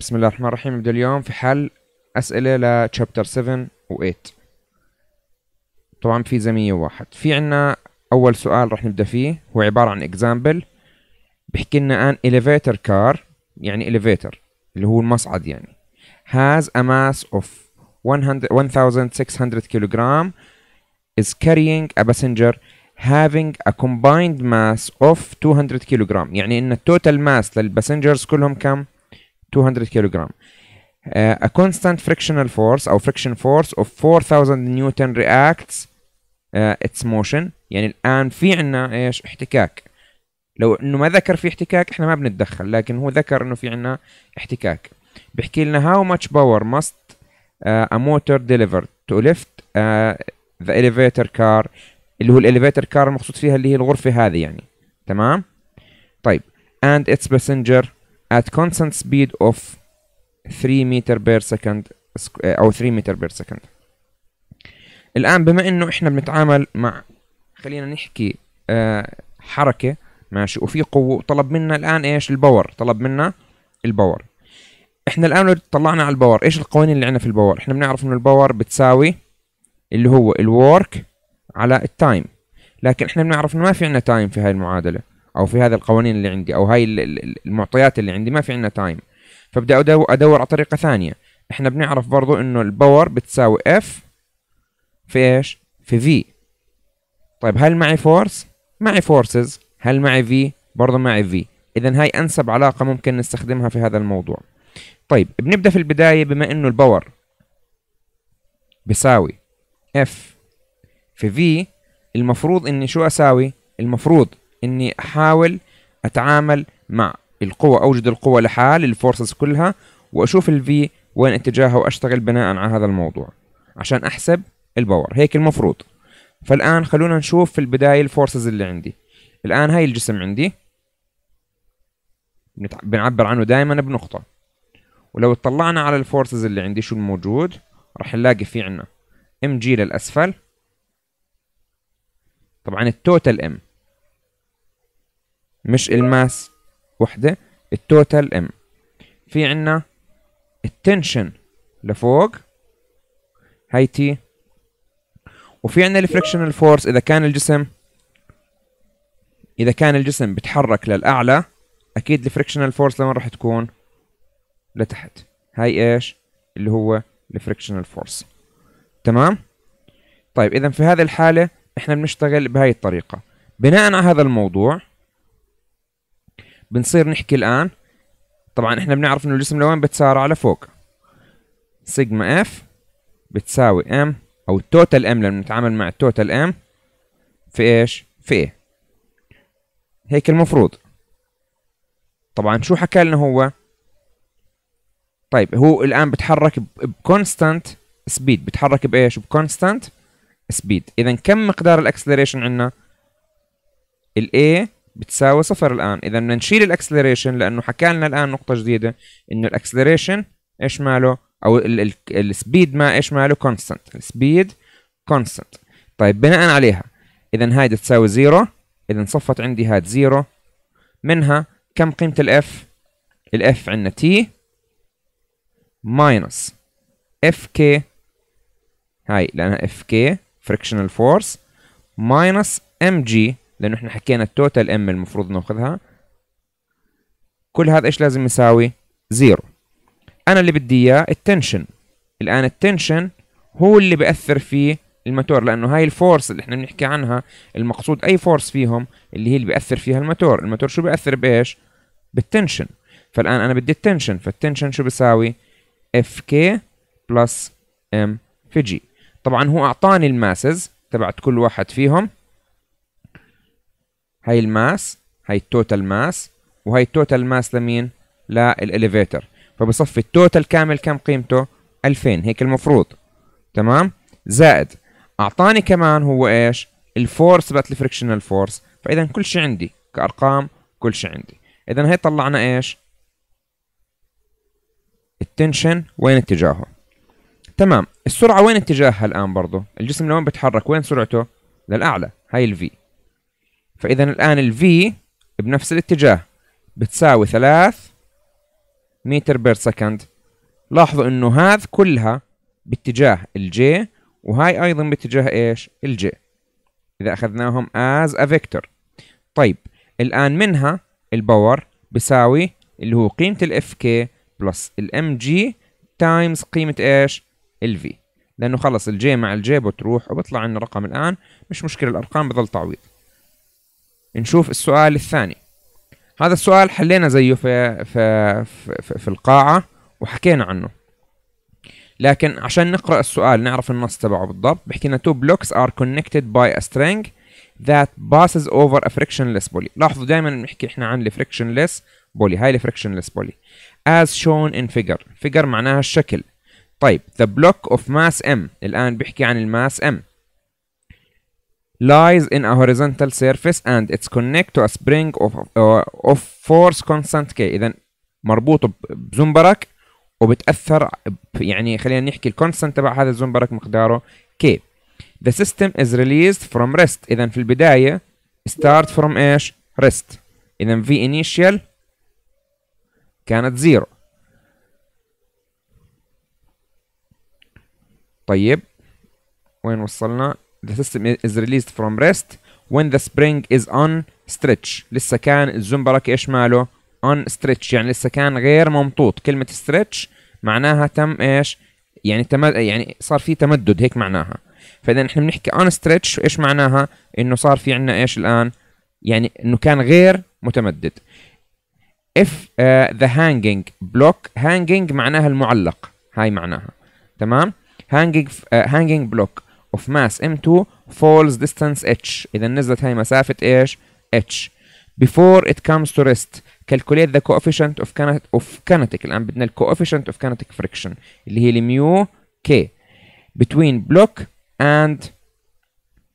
بسم الله الرحمن الرحيم نبدا اليوم في حل اسئله لشابتر 7 و8 طبعا في زمية واحد في عنا اول سؤال رح نبدا فيه هو عباره عن اكزامبل بحكي لنا ان elevator كار يعني elevator اللي هو المصعد يعني has a mass of 1600 kilogram is carrying a passenger having a combined mass of 200 kilogram يعني ان التوتال ماس للباسنجرز كلهم كم؟ 200 كيلوغرام uh, a constant frictional force أو friction force of 4000 نيوتن reacts uh, its motion يعني الآن في عنا إيش احتكاك لو إنه ما ذكر في احتكاك إحنا ما بنتدخل لكن هو ذكر إنه في عنا احتكاك بحكي لنا how much power must uh, a motor deliver to lift uh, the elevator car اللي هو الاليفيتر كار المقصود فيها اللي هي الغرفة هذه يعني تمام طيب and its passenger at constant speed of 3 meter per second eh, او 3 meter per second الان بما انه احنا بنتعامل مع خلينا نحكي آه، حركه ماشي وفي قوه طلب منا الان ايش الباور طلب منا الباور احنا الان لو طلعنا على الباور ايش القوانين اللي عندنا في الباور احنا بنعرف انه الباور بتساوي اللي هو الورك على التايم لكن احنا بنعرف انه ما في عندنا تايم في هاي المعادله او في هذه القوانين اللي عندي او هاي المعطيات اللي عندي ما في عندنا تايم فبدي ادور على طريقه ثانيه احنا بنعرف برضو انه الباور بتساوي اف في ايش في في طيب هل معي فورس معي فورسز هل معي في برضو معي في اذا هاي انسب علاقه ممكن نستخدمها في هذا الموضوع طيب بنبدا في البدايه بما انه الباور بساوي اف في في المفروض اني شو اساوي المفروض اني احاول اتعامل مع القوة اوجد القوة لحال الفورسز كلها واشوف الفي وين اتجاهها واشتغل بناء على هذا الموضوع عشان احسب الباور هيك المفروض فالان خلونا نشوف في البداية الفورسز اللي عندي الان هاي الجسم عندي بنعبر عنه دائما بنقطة ولو اطلعنا على الفورسز اللي عندي شو الموجود راح نلاقي في عنا ام جي للاسفل طبعا التوتال ام مش الماس وحدة التوتال ام في عنا التنشن لفوق هاي تي وفي عنا الفريكشنال فورس اذا كان الجسم اذا كان الجسم بتحرك للاعلى اكيد الفريكشنال فورس لما راح تكون لتحت هاي ايش اللي هو الفريكشنال فورس تمام طيب اذا في هذه الحاله احنا بنشتغل بهاي الطريقه بناء على هذا الموضوع بنصير نحكي الآن طبعا احنا بنعرف انه الجسم لوين بتسارع لفوق سيجما اف بتساوي ام او التوتال ام لما نتعامل مع التوتال ام في ايش في ايه هيك المفروض طبعا شو حكى لنا هو طيب هو الان بتحرك بكونستانت سبيد بتحرك بايش بكونستانت سبيد اذا كم مقدار الاكسلريشن عندنا الاي بتساوي صفر الان اذا بدنا نشيل الاكسلريشن لانه حكى لنا الان نقطه جديده انه الاكسلريشن ايش ماله او السبيد ما ايش ماله كونستنت السبيد كونستنت طيب بناء عليها اذا هاي تساوي زيرو اذا صفت عندي هاد زيرو منها كم قيمه الاف الاف عندنا تي ماينس اف كي هاي لانها اف كي فريكشنال فورس ماينس ام جي لانه احنا حكينا التوتال ام المفروض ناخذها كل هذا ايش لازم يساوي زيرو انا اللي بدي اياه التنشن الان التنشن هو اللي بياثر في الماتور لانه هاي الفورس اللي احنا بنحكي عنها المقصود اي فورس فيهم اللي هي اللي بياثر فيها الماتور الماتور شو بياثر بايش بالتنشن فالان انا بدي التنشن فالتنشن شو بيساوي اف كي بلس ام في جي طبعا هو اعطاني الماسز تبعت كل واحد فيهم هاي الماس هاي التوتال ماس وهي التوتال ماس لمين للإليفيتر فبصفي التوتال كامل كم قيمته 2000 هيك المفروض تمام زائد اعطاني كمان هو ايش الفورس بتاعت الفريكشنال فورس فاذا كل شيء عندي كارقام كل شيء عندي اذا هي طلعنا ايش التنشن وين اتجاهه تمام السرعه وين اتجاهها الان برضه الجسم لوين بيتحرك وين سرعته للاعلى هاي الفي فإذا الآن V بنفس الاتجاه بتساوي 3 متر بير سكند لاحظوا انه هذا كلها باتجاه J وهاي ايضا باتجاه ايش J اذا اخذناهم as a vector طيب الان منها الباور بساوي اللي هو قيمة الـ FK بلس الـ MG تايمز قيمة ايش V لانه خلص J مع J بتروح وبطلع عندنا رقم الان مش مشكلة الارقام بظل تعويض نشوف السؤال الثاني هذا السؤال حلينا زيه في في في, في القاعة وحكينا عنه لكن عشان نقرأ السؤال نعرف النص تبعه بالضبط بحكي لنا two blocks are connected by a string that passes over a frictionless poly لاحظوا دائما بنحكي احنا عن الفريكشنلس بولي هاي الفريكشنلس بولي as shown in figure figure معناها الشكل طيب the block of mass m الآن بحكي عن الماس m lies in a horizontal surface and it's connect to a spring of, uh, of force constant K إذا مربوط بزنبرك وبتأثر يعني خلينا نحكي الكونستنت تبع هذا الزنبرك مقداره K The system is released from rest إذا في البداية start from إيش؟ rest إذا v initial كانت زيرو طيب وين وصلنا؟ the system is released from rest when the spring is on stretch لسه كان الزنبرك ايش ماله on stretch يعني لسه كان غير ممطوط كلمة stretch معناها تم ايش يعني تم يعني صار في تمدد هيك معناها فاذا احنا بنحكي on stretch ايش معناها انه صار في عندنا ايش الان يعني انه كان غير متمدد if uh, the hanging block hanging معناها المعلق هاي معناها تمام hanging uh, hanging block of mass M2 falls distance H إذا نزلت هاي مسافة إيش H before it comes to rest calculate the coefficient of kinetic of kinetic الآن بدنا ال coefficient of kinetic friction اللي هي الميو K between block and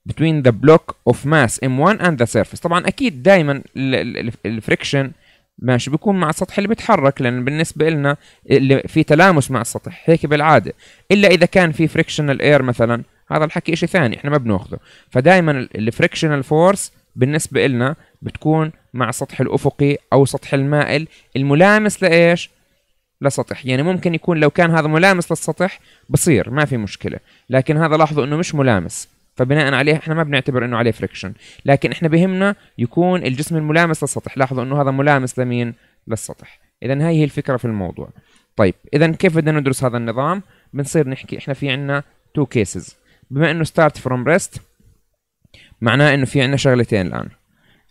between the block of mass M1 and the surface طبعا أكيد دائما الفريكشن ماشي بيكون مع السطح اللي بيتحرك لان بالنسبه لنا اللي في تلامس مع السطح هيك بالعاده الا اذا كان في فريكشنال اير مثلا هذا الحكي شيء ثاني احنا ما بناخذه فدائما الفريكشنال فورس بالنسبة لنا بتكون مع سطح الأفقي أو سطح المائل الملامس لإيش؟ لسطح يعني ممكن يكون لو كان هذا ملامس للسطح بصير ما في مشكلة لكن هذا لاحظوا أنه مش ملامس فبناء عليه احنا ما بنعتبر انه عليه فريكشن لكن احنا بهمنا يكون الجسم الملامس للسطح لاحظوا انه هذا ملامس لمين للسطح اذا هاي هي الفكره في الموضوع طيب اذا كيف بدنا ندرس هذا النظام بنصير نحكي احنا في عندنا تو كيسز بما انه ستارت فروم ريست معناه انه في عندنا شغلتين الان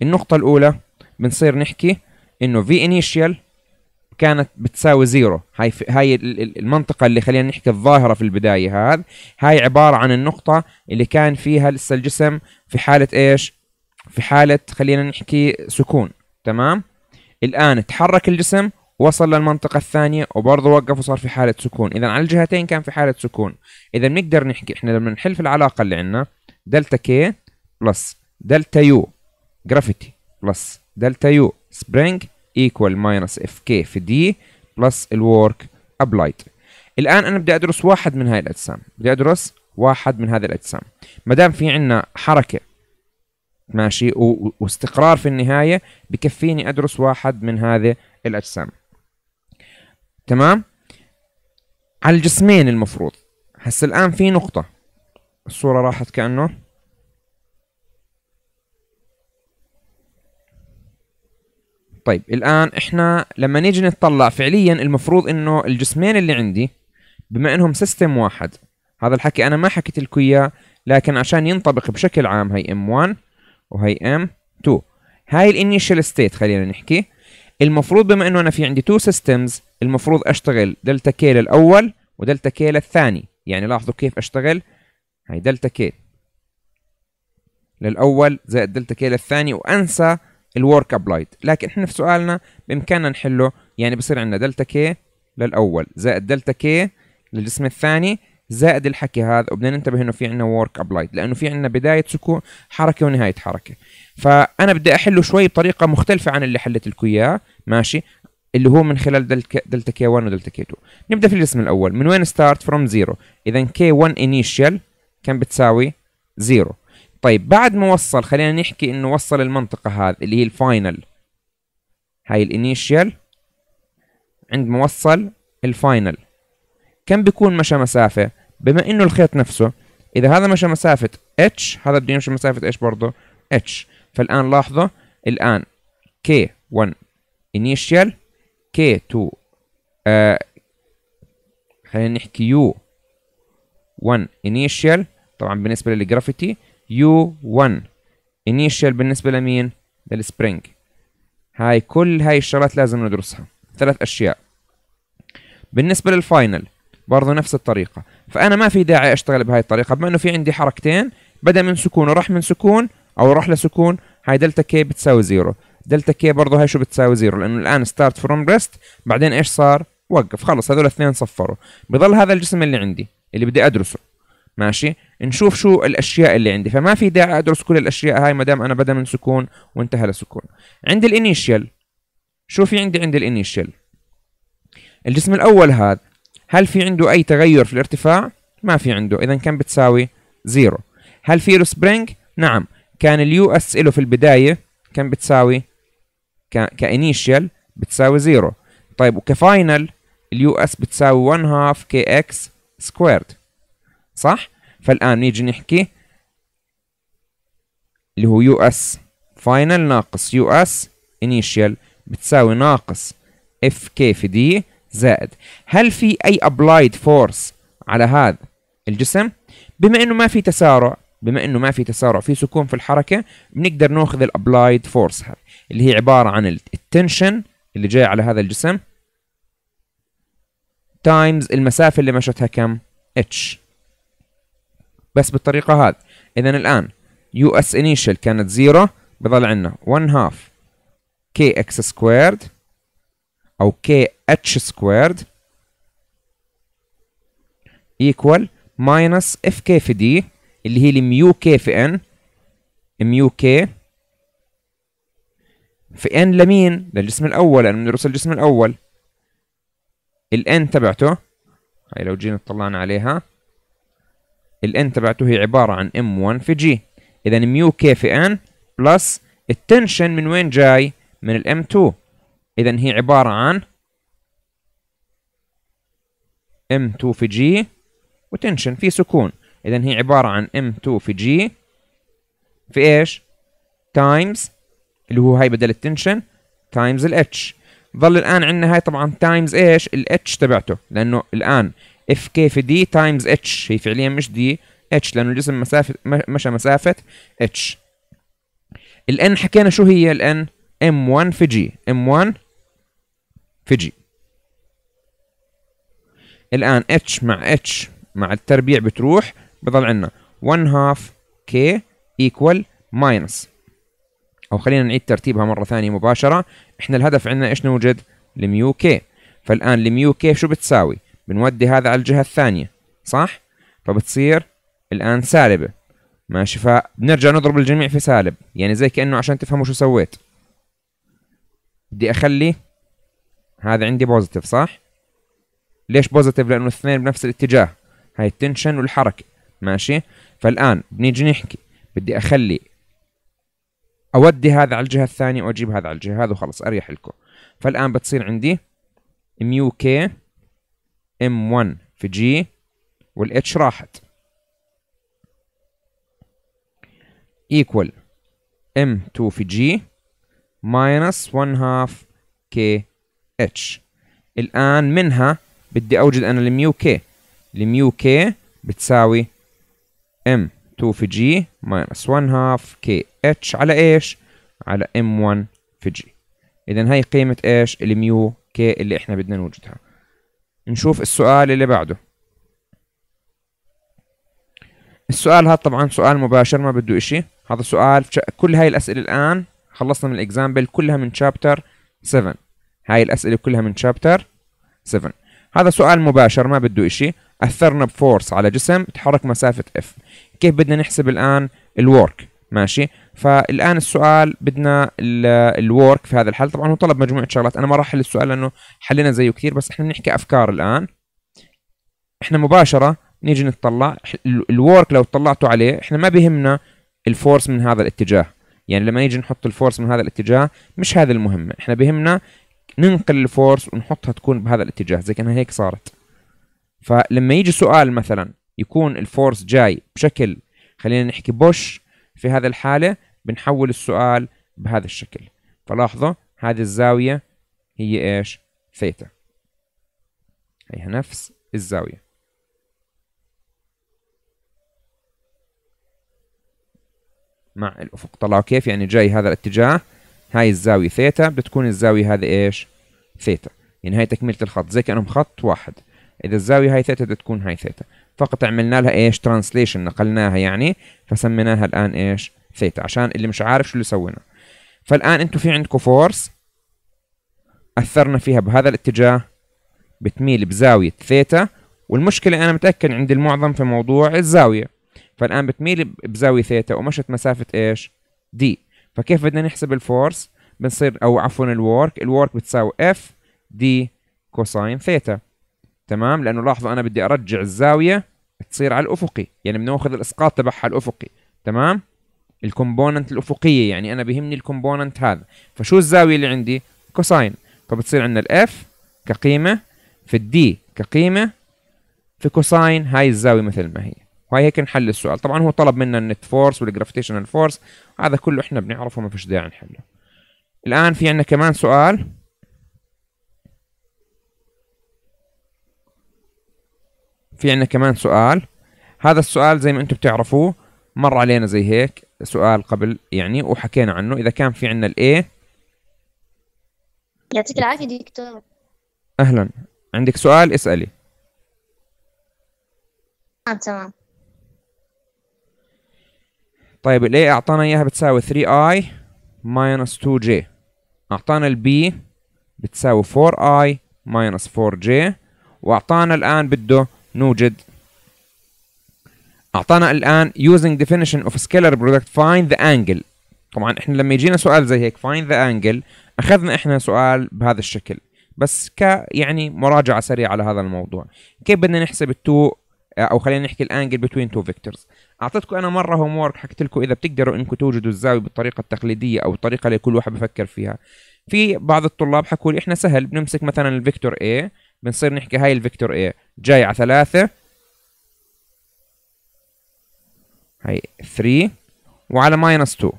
النقطة الأولى بنصير نحكي انه في انيشيال كانت بتساوي زيرو هاي في هاي المنطقة اللي خلينا نحكي الظاهرة في البداية هذا هاي عبارة عن النقطة اللي كان فيها لسه الجسم في حالة ايش؟ في حالة خلينا نحكي سكون تمام؟ الآن تحرك الجسم وصل للمنطقة الثانية وبرضه وقف وصار في حالة سكون إذا على الجهتين كان في حالة سكون إذا بنقدر نحكي إحنا لما نحل في العلاقة اللي عندنا دلتا كي بلس دلتا يو جرافيتي بلس دلتا يو سبرينج ايكوال ماينس اف كي في دي بلس الورك ابلايد الآن أنا بدي أدرس واحد من هاي الأجسام بدي أدرس واحد من هذه الأجسام ما دام في عندنا حركة ماشي واستقرار في النهاية بكفيني أدرس واحد من هذه الأجسام تمام على الجسمين المفروض هسا الان في نقطه الصوره راحت كانه طيب الان احنا لما نيجي نتطلع فعليا المفروض انه الجسمين اللي عندي بما انهم سيستم واحد هذا الحكي انا ما حكيت لكم اياه لكن عشان ينطبق بشكل عام هي ام 1 وهي ام 2 هاي الانيشال ستيت خلينا نحكي المفروض بما انه انا في عندي تو سيستمز المفروض اشتغل دلتا كيل الاول ودلتا كيل الثاني يعني لاحظوا كيف اشتغل هاي دلتا كيل للاول زائد دلتا كيل الثاني وانسى الورك ابلايد لكن احنا في سؤالنا بامكاننا نحله يعني بصير عندنا دلتا كي للاول زائد دلتا كي للجسم الثاني زائد الحكي هذا وبدنا ننتبه انه في عندنا ورك ابلايد لانه في عندنا بدايه سكون حركه ونهايه حركه فانا بدي احله شوي بطريقه مختلفه عن اللي حلت لكم اياه ماشي اللي هو من خلال دلتا كي 1 ودلتا كي 2 نبدا في الاسم الاول من وين ستارت فروم زيرو اذا كي 1 انيشال كم بتساوي زيرو طيب بعد ما وصل خلينا نحكي انه وصل المنطقه هذه اللي هي الفاينل هاي الانيشال عند ما وصل الفاينل كم بيكون مشى مسافه بما انه الخيط نفسه اذا هذا مشى مسافه اتش هذا بده يمشي مسافه ايش برضه اتش فالان لاحظوا الان كي 1 initial كي 2 آه خلينا نحكي يو 1 initial طبعا بالنسبه للجرافيتي يو 1 initial بالنسبه لمين للسبرينج هاي كل هاي الشغلات لازم ندرسها ثلاث اشياء بالنسبه للفاينل برضه نفس الطريقه فانا ما في داعي اشتغل بهاي الطريقه بما انه في عندي حركتين بدا من سكون وراح من سكون او راح لسكون هاي دلتا كي بتساوي زيرو دلتا كي برضه هاي شو بتساوي زيرو لانه الان ستارت فروم ريست بعدين ايش صار وقف خلص هذول الاثنين صفروا بضل هذا الجسم اللي عندي اللي بدي ادرسه ماشي نشوف شو الاشياء اللي عندي فما في داعي ادرس كل الاشياء هاي ما دام انا بدا من سكون وانتهى لسكون عندي الانيشال شو في عندي عند الانيشال الجسم الاول هذا هل في عنده أي تغير في الارتفاع؟ ما في عنده إذا كم بتساوي؟ زيرو هل في له سبرينج؟ نعم كان اليو اس له في البداية كم بتساوي؟ كإنيشيال بتساوي زيرو طيب وكفاينل اليو اس بتساوي 1 هاف كي اكس سكويرد صح؟ فالآن نيجي نحكي اللي هو يو اس فاينل ناقص يو اس انيشيال بتساوي ناقص اف كي في دي زائد هل في أي ابلايد فورس على هذا الجسم بما انه ما في تسارع بما انه ما في تسارع في سكون في الحركه بنقدر ناخذ الابلايد فورس هذا اللي هي عباره عن التنشن اللي جاي على هذا الجسم تايمز المسافه اللي مشتها كم اتش بس بالطريقه هذه اذا الان يو اس انيشال كانت زيرو بضل عندنا 1 هاف كي اكس سكويرد او كي اتش سكويرد ايكوال ماينس اف كي في دي اللي هي الميو كي في ان ميو كي في ان لمين؟ للجسم الاول لانه بندرس الجسم الاول الان تبعته هاي لو جينا طلعنا عليها الان تبعته هي عباره عن ام 1 في جي اذا ميو كي في ان بلس التنشن من وين جاي؟ من الام 2 اذا هي عباره عن M2 في G وتنشن في سكون اذا هي عباره عن M2 في G في ايش؟ تايمز اللي هو هاي بدل التنشن تايمز الاتش ظل الان عندنا هاي طبعا تايمز ايش؟ الاتش تبعته لانه الان اف كي في دي تايمز اتش هي فعليا مش دي اتش لانه الجسم مسافه مشى مسافه اتش الان حكينا شو هي الان ام 1 في جي ام 1 فيجي الآن اتش مع اتش مع التربيع بتروح بضل عندنا 1 هاف كي ايكوال ماينس أو خلينا نعيد ترتيبها مرة ثانية مباشرة احنا الهدف عندنا ايش نوجد الميو كي فالآن الميو كي شو بتساوي بنودي هذا على الجهة الثانية صح فبتصير الآن سالبة ماشي فبنرجع نضرب الجميع في سالب يعني زي كأنه عشان تفهموا شو سويت بدي أخلي هذا عندي بوزيتيف صح ليش بوزيتيف لانه الاثنين بنفس الاتجاه هاي التنشن والحركه ماشي فالان بنيجي نحكي بدي اخلي اودي هذا على الجهه الثانيه واجيب هذا على الجهه هذا وخلص اريح لكم فالان بتصير عندي ميو كي ام 1 في جي والاتش راحت ايكوال ام 2 في جي ماينس 1 half k اتش الآن منها بدي أوجد أنا الميو كي الميو كي بتساوي ام 2 في جي ماينس 1 هاف كي اتش على ايش؟ على ام 1 في جي إذا هي قيمة ايش؟ الميو كي اللي احنا بدنا نوجدها نشوف السؤال اللي بعده السؤال هذا طبعا سؤال مباشر ما بده اشي هذا سؤال كل هاي الأسئلة الآن خلصنا من الاكزامبل كلها من شابتر 7 هاي الأسئلة كلها من شابتر 7 هذا سؤال مباشر ما بده إشي أثرنا بفورس على جسم تحرك مسافة اف كيف بدنا نحسب الآن الورك ماشي فالآن السؤال بدنا الورك في هذا الحل طبعا هو طلب مجموعة شغلات أنا ما راح أحل السؤال لأنه حلينا زيه كثير بس إحنا بنحكي أفكار الآن إحنا مباشرة نيجي نطلع الورك لو طلعتوا عليه إحنا ما بيهمنا الفورس من هذا الاتجاه يعني لما نيجي نحط الفورس من هذا الاتجاه مش هذا المهم احنا بهمنا ننقل الفورس ونحطها تكون بهذا الاتجاه زي كانها هيك صارت فلما يجي سؤال مثلا يكون الفورس جاي بشكل خلينا نحكي بوش في هذا الحالة بنحول السؤال بهذا الشكل فلاحظوا هذه الزاوية هي ايش ثيتا هي نفس الزاوية مع الأفق طلعوا كيف يعني جاي هذا الاتجاه هاي الزاوية ثيتا بتكون الزاوية هذه إيش ثيتا يعني هاي تكملة الخط زي كأنهم خط واحد إذا الزاوية هاي ثيتا بتكون هاي ثيتا فقط عملنا لها إيش ترانسليشن نقلناها يعني فسميناها الآن إيش ثيتا عشان اللي مش عارف شو اللي سوينا فالآن أنتم في عندكم فورس أثرنا فيها بهذا الاتجاه بتميل بزاوية ثيتا والمشكلة أنا متأكد عند المعظم في موضوع الزاوية فالآن بتميل بزاوية ثيتا ومشت مسافة إيش دي فكيف بدنا نحسب الفورس بنصير او عفوا الورك الورك بتساوي اف دي كوساين ثيتا تمام لانه لاحظوا انا بدي ارجع الزاويه تصير على الافقي يعني بناخذ الاسقاط تبعها الافقي تمام الكومبوننت الافقيه يعني انا بهمني الكومبوننت هذا فشو الزاويه اللي عندي كوساين فبتصير عندنا الاف كقيمه في الدي كقيمه في كوساين هاي الزاويه مثل ما هي وهي هيك نحل السؤال طبعا هو طلب منا النت فورس والجرافيتيشنال فورس هذا كله احنا بنعرفه ما فيش داعي نحله الان في عندنا كمان سؤال في عندنا كمان سؤال هذا السؤال زي ما انتم بتعرفوه مر علينا زي هيك سؤال قبل يعني وحكينا عنه اذا كان في عندنا الايه يعطيك العافيه دكتور اهلا عندك سؤال اسالي آه، تمام تمام طيب الاي اعطانا اياها بتساوي 3i ماينس 2j اعطانا البي بتساوي 4i ماينس 4j واعطانا الان بده نوجد اعطانا الان using definition of scalar product find the angle طبعا احنا لما يجينا سؤال زي هيك find the angle اخذنا احنا سؤال بهذا الشكل بس ك يعني مراجعه سريعه على هذا الموضوع كيف بدنا نحسب التو او خلينا نحكي الانجل بتوين تو فيكتورز اعطيتكم انا مره هوم وورك حكيت لكم اذا بتقدروا انكم توجدوا الزاويه بالطريقه التقليديه او الطريقه اللي كل واحد بفكر فيها في بعض الطلاب حكوا لي احنا سهل بنمسك مثلا الفيكتور A بنصير نحكي هاي الفيكتور A جاي على ثلاثة هاي 3 وعلى ماينس 2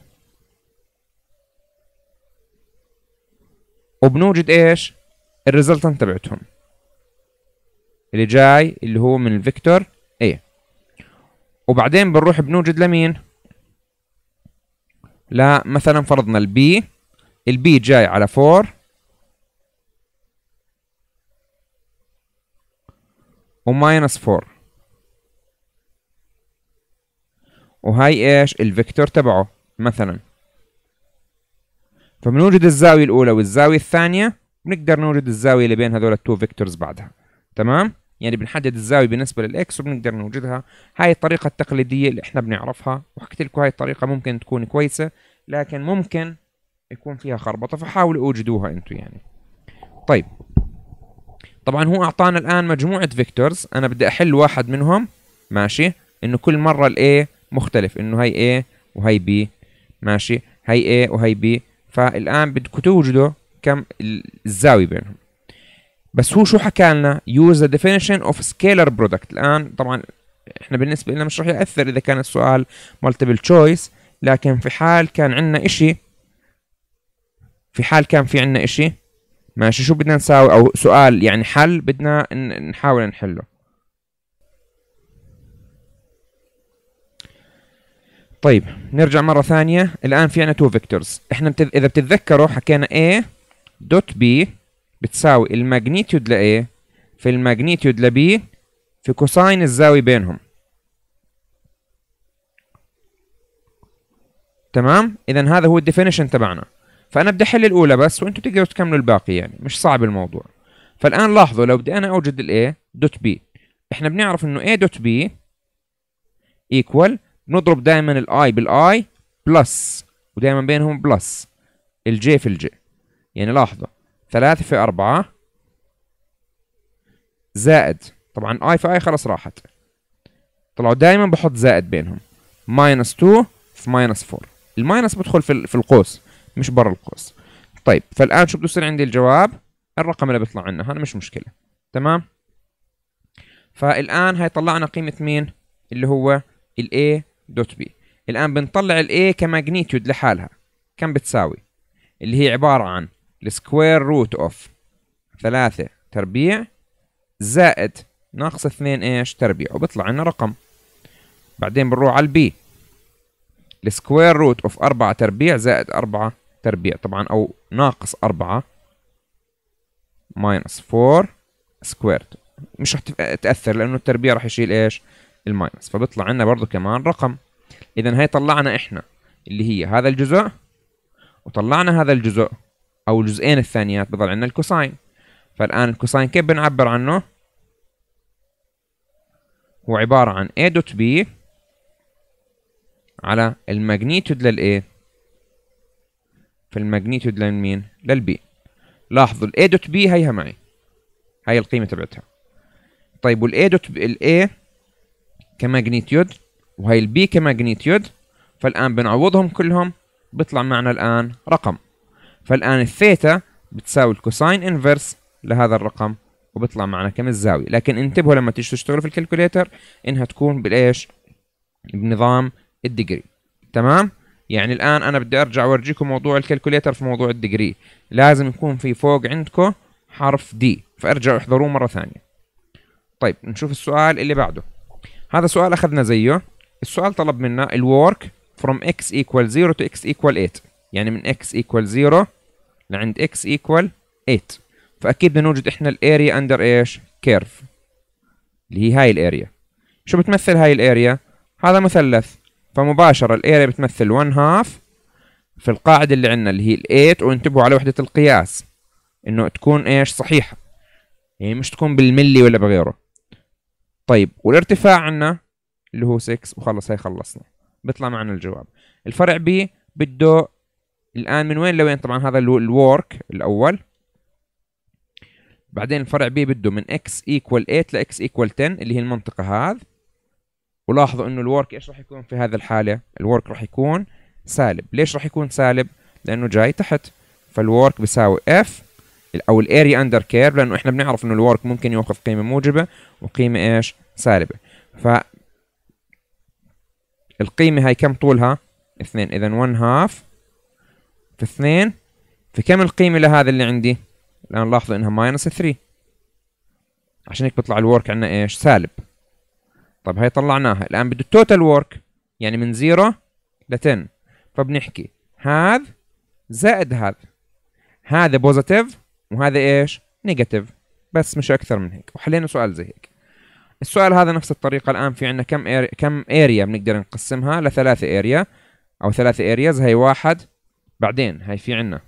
وبنوجد ايش؟ الريزلتنت تبعتهم اللي جاي اللي هو من الفيكتور وبعدين بنروح بنوجد لمين مثلا فرضنا البي البي جاي على 4 وماينس 4 وهي ايش الفيكتور تبعه مثلا فبنوجد الزاوية الأولى والزاوية الثانية بنقدر نوجد الزاوية اللي بين هذول التو فيكتورز بعدها تمام؟ يعني بنحدد الزاويه بالنسبه للاكس وبنقدر نوجدها هاي الطريقه التقليديه اللي احنا بنعرفها وحكيت لكم هاي الطريقه ممكن تكون كويسه لكن ممكن يكون فيها خربطه فحاولوا اوجدوها انتم يعني طيب طبعا هو اعطانا الان مجموعه فيكتورز انا بدي احل واحد منهم ماشي انه كل مره الاي مختلف انه هي A وهي B ماشي هي A وهي B فالان بدكم توجدوا كم الزاويه بينهم بس هو شو حكى لنا يوز ذا ديفينيشن اوف سكيلر برودكت الان طبعا احنا بالنسبه لنا مش رح ياثر اذا كان السؤال مالتيبل تشويس لكن في حال كان عندنا إشي في حال كان في عندنا إشي ماشي شو بدنا نساوي او سؤال يعني حل بدنا نحاول نحله طيب نرجع مره ثانيه الان في عندنا تو فيكتورز احنا بتذ... اذا بتتذكروا حكينا A دوت بي بتساوي الماجنيتيود لأ في الماجنيتيود لبي في كوساين الزاوية بينهم تمام اذا هذا هو الديفينيشن تبعنا فانا بدي احل الاولى بس وانتم تقدروا تكملوا الباقي يعني مش صعب الموضوع فالان لاحظوا لو بدي انا اوجد الـ A دوت بي احنا بنعرف انه A دوت بي ايكوال بنضرب دائما الـ I بالـ I بلس ودائما بينهم بلس الجي في الجي يعني لاحظوا 3 في 4 زائد طبعا اي في اي خلاص راحت طلعوا دايما بحط زائد بينهم ماينس 2 في ماينس 4 الماينس بدخل في, في القوس مش برا القوس طيب فالان شو بده يصير عندي الجواب الرقم اللي بيطلع عندنا هذا مش مشكله تمام فالان هي طلعنا قيمه مين اللي هو الاي دوت بي الان بنطلع الاي كماجنيتيود لحالها كم بتساوي اللي هي عباره عن السكوير روت اوف ثلاثة تربيع زائد ناقص اثنين ايش تربيع وبيطلع لنا رقم بعدين بنروح على البي السكوير روت اوف أربعة تربيع زائد أربعة تربيع طبعا أو ناقص أربعة ماينس فور سكويرد مش رح تأثر لأنه التربيع رح يشيل ايش الماينس فبيطلع لنا برضه كمان رقم إذا هي طلعنا إحنا اللي هي هذا الجزء وطلعنا هذا الجزء او الجزئين الثانيات بضل عندنا الكوساين فالان الكوساين كيف بنعبر عنه هو عباره عن A دوت B على الماجنيتود لل A في فالماجنيتود لمين B لاحظوا ال A دوت B هيها معي هاي القيمه تبعتها طيب وال A دوت ال A كماجنيتود وهي ال B كماجنيتود فالان بنعوضهم كلهم بيطلع معنا الان رقم فالآن الثيتا بتساوي الكوساين انفرس لهذا الرقم وبيطلع معنا كم الزاوية لكن انتبهوا لما تيجوا تشتغلوا في الكالكوليتر انها تكون بالايش بنظام الديجري تمام يعني الان انا بدي ارجع اورجيكم موضوع الكالكوليتر في موضوع الديجري لازم يكون في فوق عندكم حرف دي فارجعوا احضروه مرة ثانية طيب نشوف السؤال اللي بعده هذا سؤال اخذنا زيه السؤال طلب منا الورك from x equal 0 to x equal 8 يعني من x equal 0 لعند x equal 8 فأكيد بدنا نوجد إحنا الاريا أندر إيش؟ كيرف اللي هي هاي الاريا شو بتمثل هاي الاريا؟ هذا مثلث فمباشرة الاريا بتمثل 1 half في القاعدة اللي عندنا اللي هي ال 8 وانتبهوا على وحدة القياس إنه تكون إيش صحيحة يعني مش تكون بالملي ولا بغيره طيب والارتفاع عندنا اللي هو 6 وخلص هي خلصنا بيطلع معنا الجواب الفرع بي بده الآن من وين لوين طبعا هذا الورك الأول بعدين الفرع بي بده من اكس ايكوال 8 لاكس ايكوال 10 اللي هي المنطقة هذا ولاحظوا انه الورك ايش راح يكون في هذه الحالة؟ الورك راح يكون سالب، ليش راح يكون سالب؟ لأنه جاي تحت فالورك بيساوي اف أو الاريا اندر كير لأنه احنا بنعرف انه الورك ممكن يوقف قيمة موجبة وقيمة ايش؟ سالبة. ف القيمة هاي كم طولها؟ اثنين إذا 1 هاف في اثنين فكم القيمه لهذا اللي عندي؟ الان لاحظوا انها ماينس 3 عشان هيك بيطلع الورك عندنا ايش؟ سالب طيب هي طلعناها الان بده التوتال ورك يعني من 0 ل 10 فبنحكي هذا زائد هذا هذا بوزيتيف وهذا ايش؟ نيجاتيف بس مش اكثر من هيك وحلينا سؤال زي هيك السؤال هذا نفس الطريقه الان في عندنا كم كم اريا بنقدر نقسمها لثلاثه اريا او ثلاثه ارياز هي واحد بعدين هاي في عنا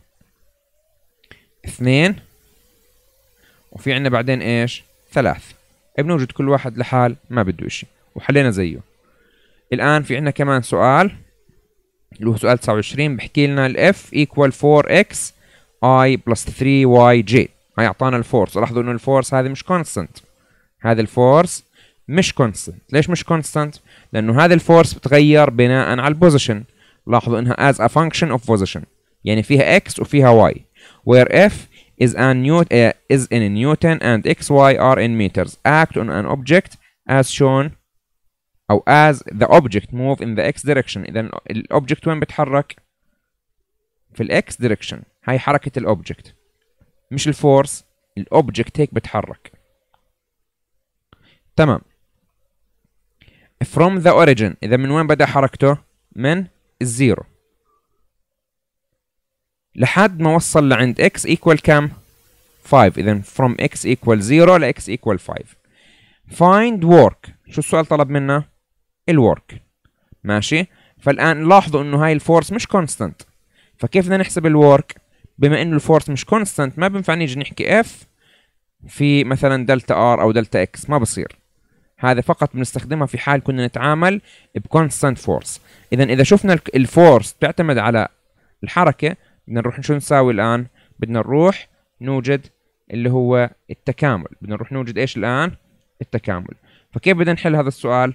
اثنين وفي عنا بعدين ايش ثلاث بنوجد كل واحد لحال ما بده اشي وحلينا زيه الان في عنا كمان سؤال اللي هو سؤال 29 بحكي لنا ال f equal 4x i plus 3yj هاي اعطانا الفورس لاحظوا انه الفورس هذه مش كونستنت هذا الفورس مش كونستنت ليش مش كونستنت لانه هذا الفورس بتغير بناء على البوزيشن لاحظوا انها as a function of position يعني فيها x وفيها y where f is a uh, is in newton and x y are in meters act on an object as shown او as the object move in the x direction اذا الاوبجكت وين بتحرك في x direction هاي حركه الاوبجكت مش الفورس الاوبجكت هيك بتحرك تمام from the origin إذا من وين بدأ حركته؟ من الزيرو لحد ما وصل لعند x equal كم 5 اذا from x equal 0 ل x equal 5 find work شو السؤال طلب منا الورك ماشي فالان لاحظوا انه هاي الفورس مش كونستنت فكيف بدنا نحسب الورك بما انه الفورس مش كونستنت ما بنفع نيجي نحكي اف في مثلا دلتا ار او دلتا x ما بصير هذا فقط بنستخدمها في حال كنا نتعامل بكونستانت فورس اذا اذا شفنا الفورس تعتمد على الحركه بدنا نروح شو نساوي الان بدنا نروح نوجد اللي هو التكامل بدنا نروح نوجد ايش الان التكامل فكيف بدنا نحل هذا السؤال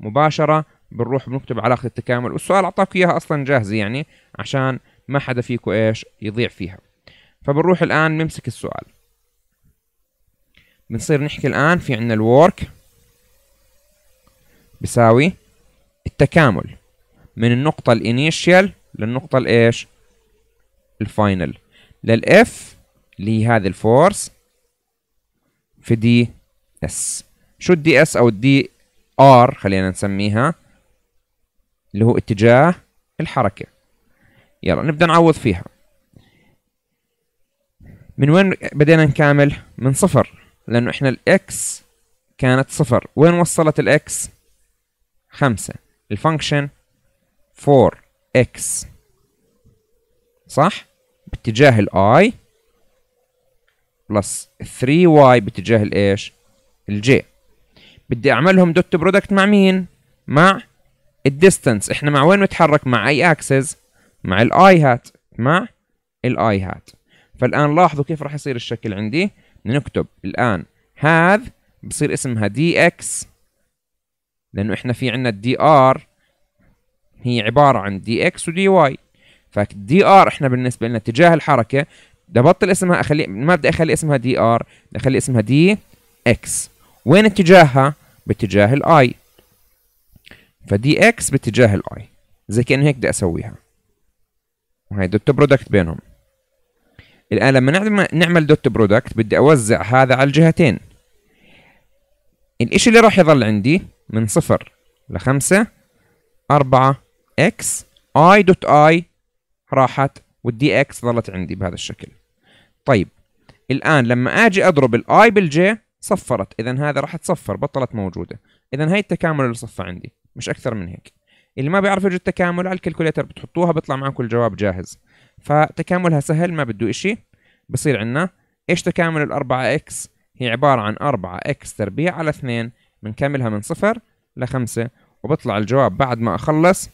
مباشره بنروح بنكتب علاقه التكامل والسؤال اعطاك اياها اصلا جاهزه يعني عشان ما حدا فيكم ايش يضيع فيها فبنروح الان نمسك السؤال بنصير نحكي الان في عندنا الورك بيساوي التكامل من النقطة الانيشيال للنقطة الايش؟ الفاينل للاف اللي هي هذه الفورس في دي اس شو الدي اس او الدي ار خلينا نسميها اللي هو اتجاه الحركة يلا نبدأ نعوض فيها من وين بدينا نكامل؟ من صفر لأنه إحنا الإكس كانت صفر وين وصلت الإكس؟ خمسة الفانكشن 4x صح باتجاه i بلس 3 y باتجاه الايش j بدي اعملهم دوت برودكت مع مين مع الديستنس احنا مع وين متحرك مع اي اكسس مع i هات مع i هات فالان لاحظوا كيف راح يصير الشكل عندي نكتب الان هذا بصير اسمها dx اكس لانه احنا في عندنا الدي ار هي عباره عن دي اكس ودي واي فالدي ار احنا بالنسبه لنا اتجاه الحركه بدي ابطل اسمها اخلي ما بدي اخلي اسمها دي ار بدي اخلي اسمها دي اكس وين اتجاهها باتجاه الاي فدي اكس باتجاه الاي زي كانه هيك بدي اسويها وهي دوت برودكت بينهم الان لما نعمل دوت برودكت بدي اوزع هذا على الجهتين الاشي اللي راح يظل عندي من صفر لخمسة أربعة إكس i دوت i راحت والدي إكس ظلت عندي بهذا الشكل طيب الآن لما أجي أضرب الآي بالجي صفرت إذا هذا راح تصفر بطلت موجودة إذا هي التكامل اللي صفى عندي مش أكثر من هيك اللي ما بيعرف يجي التكامل على الكالكوليتر بتحطوها بيطلع معكم الجواب جاهز فتكاملها سهل ما بده إشي بصير عندنا إيش تكامل الأربعة إكس هي عبارة عن 4 إكس تربيع على 2 بنكملها من صفر لخمسة وبطلع الجواب بعد ما أخلص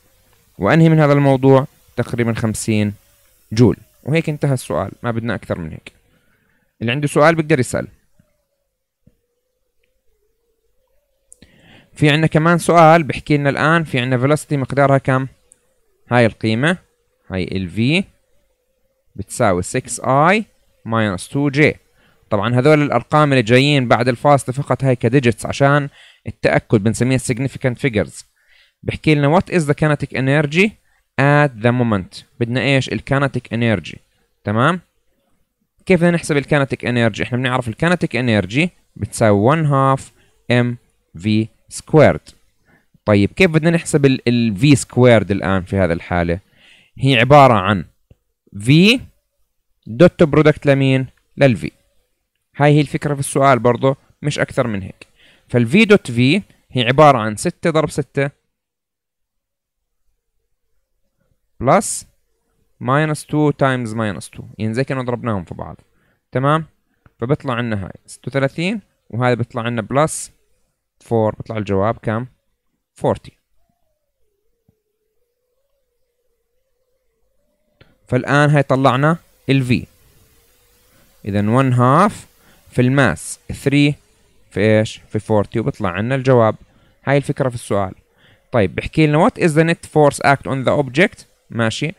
وأنهي من هذا الموضوع تقريبا خمسين جول وهيك انتهى السؤال ما بدنا أكثر من هيك اللي عنده سؤال بيقدر يسأل في عنا كمان سؤال بحكي لنا الآن في عنا velocity مقدارها كم هاي القيمة هاي ال V بتساوي 6i minus 2j طبعا هذول الارقام اللي جايين بعد الفاصل فقط هاي كديجيتس عشان التاكد بنسميها significant figures بحكي لنا what is the kinetic energy at the moment بدنا ايش الكينيتيك انرجي تمام كيف بدنا نحسب الكينيتيك انرجي احنا بنعرف الكينيتيك انرجي بتساوي 1 half m v squared طيب كيف بدنا نحسب ال v squared الان في هذا الحاله هي عباره عن v دوت برودكت لمين للفي هاي هي الفكرة في السؤال برضه مش أكثر من هيك فالفي دوت في هي عبارة عن 6 ضرب 6 بلس ماينس 2 تايمز ماينس 2 يعني زي كأنه ضربناهم في بعض تمام فبيطلع عنا هاي 36 وهذا بيطلع عنا بلس 4 بيطلع الجواب كم 40 فالآن هاي طلعنا الفي إذا 1 هاف في الماس 3 في ايش في 40 وبيطلع عنا الجواب هاي الفكرة في السؤال طيب بحكي لنا وات از ذا نت فورس اكت اون ذا object ماشي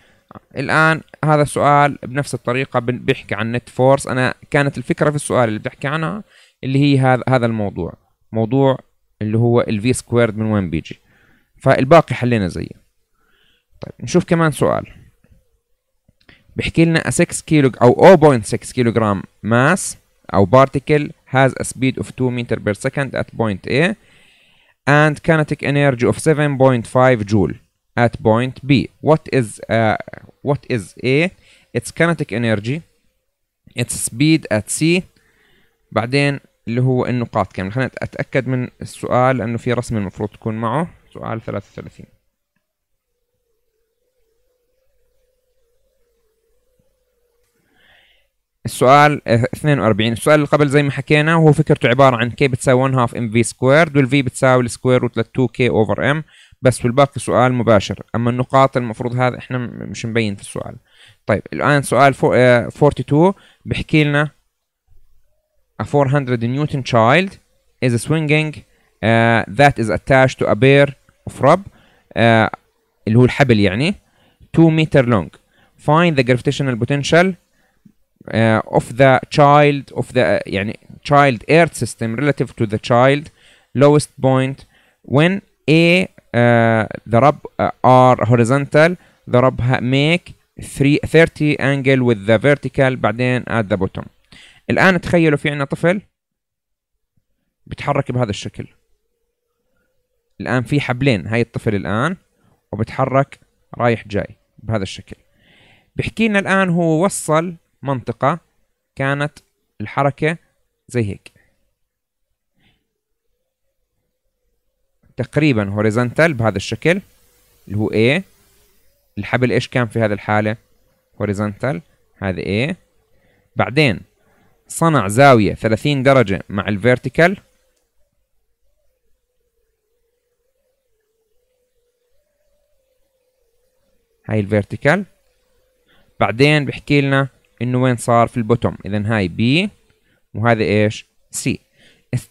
الان هذا السؤال بنفس الطريقه بيحكي عن نت فورس انا كانت الفكره في السؤال اللي بحكي عنها اللي هي هذا هذا الموضوع موضوع اللي هو v سكويرد من وين بيجي فالباقي حلينا زيه طيب نشوف كمان سؤال بحكي لنا 6 كيلو او 0.6 كيلو جرام ماس أو particle has a speed of 2 meter per second at point A and kinetic energy of 7.5 joule at point B. What is uh, what is A? It's kinetic energy. It's speed at C. بعدين اللي هو النقاط كامل خلينا اتاكد من السؤال لانه في رسم المفروض تكون معه سؤال 33 السؤال 42 آه، السؤال اللي قبل زي ما حكينا هو فكرته عباره عن كي بتساوي 1 هاف ام في سكويرد والفي بتساوي السكوير روت 2 كي اوفر ام بس والباقي سؤال مباشر اما النقاط المفروض هذا احنا مش مبين في السؤال طيب الان سؤال 42 آه، بحكي لنا a 400 نيوتن child is swinging uh, that is attached to a pair of rub uh, اللي هو الحبل يعني 2 متر long find the gravitational potential of the child of the يعني child earth system relative to the child lowest point when A uh, the rub uh, are horizontal the rub make 3 30 angle with the vertical بعدين at the bottom الآن تخيلوا في عندنا طفل بتحرك بهذا الشكل الآن في حبلين هاي الطفل الآن وبتحرك رايح جاي بهذا الشكل بحكي لنا الآن هو وصل منطقة كانت الحركة زي هيك تقريبا هوريزنتال بهذا الشكل اللي هو A الحبل ايش كان في هذه الحالة هوريزنتال هذا A بعدين صنع زاوية 30 درجة مع الفيرتيكال هاي الفيرتيكال بعدين بحكي لنا انه وين صار في البوتوم اذا هاي بي وهذا ايش سي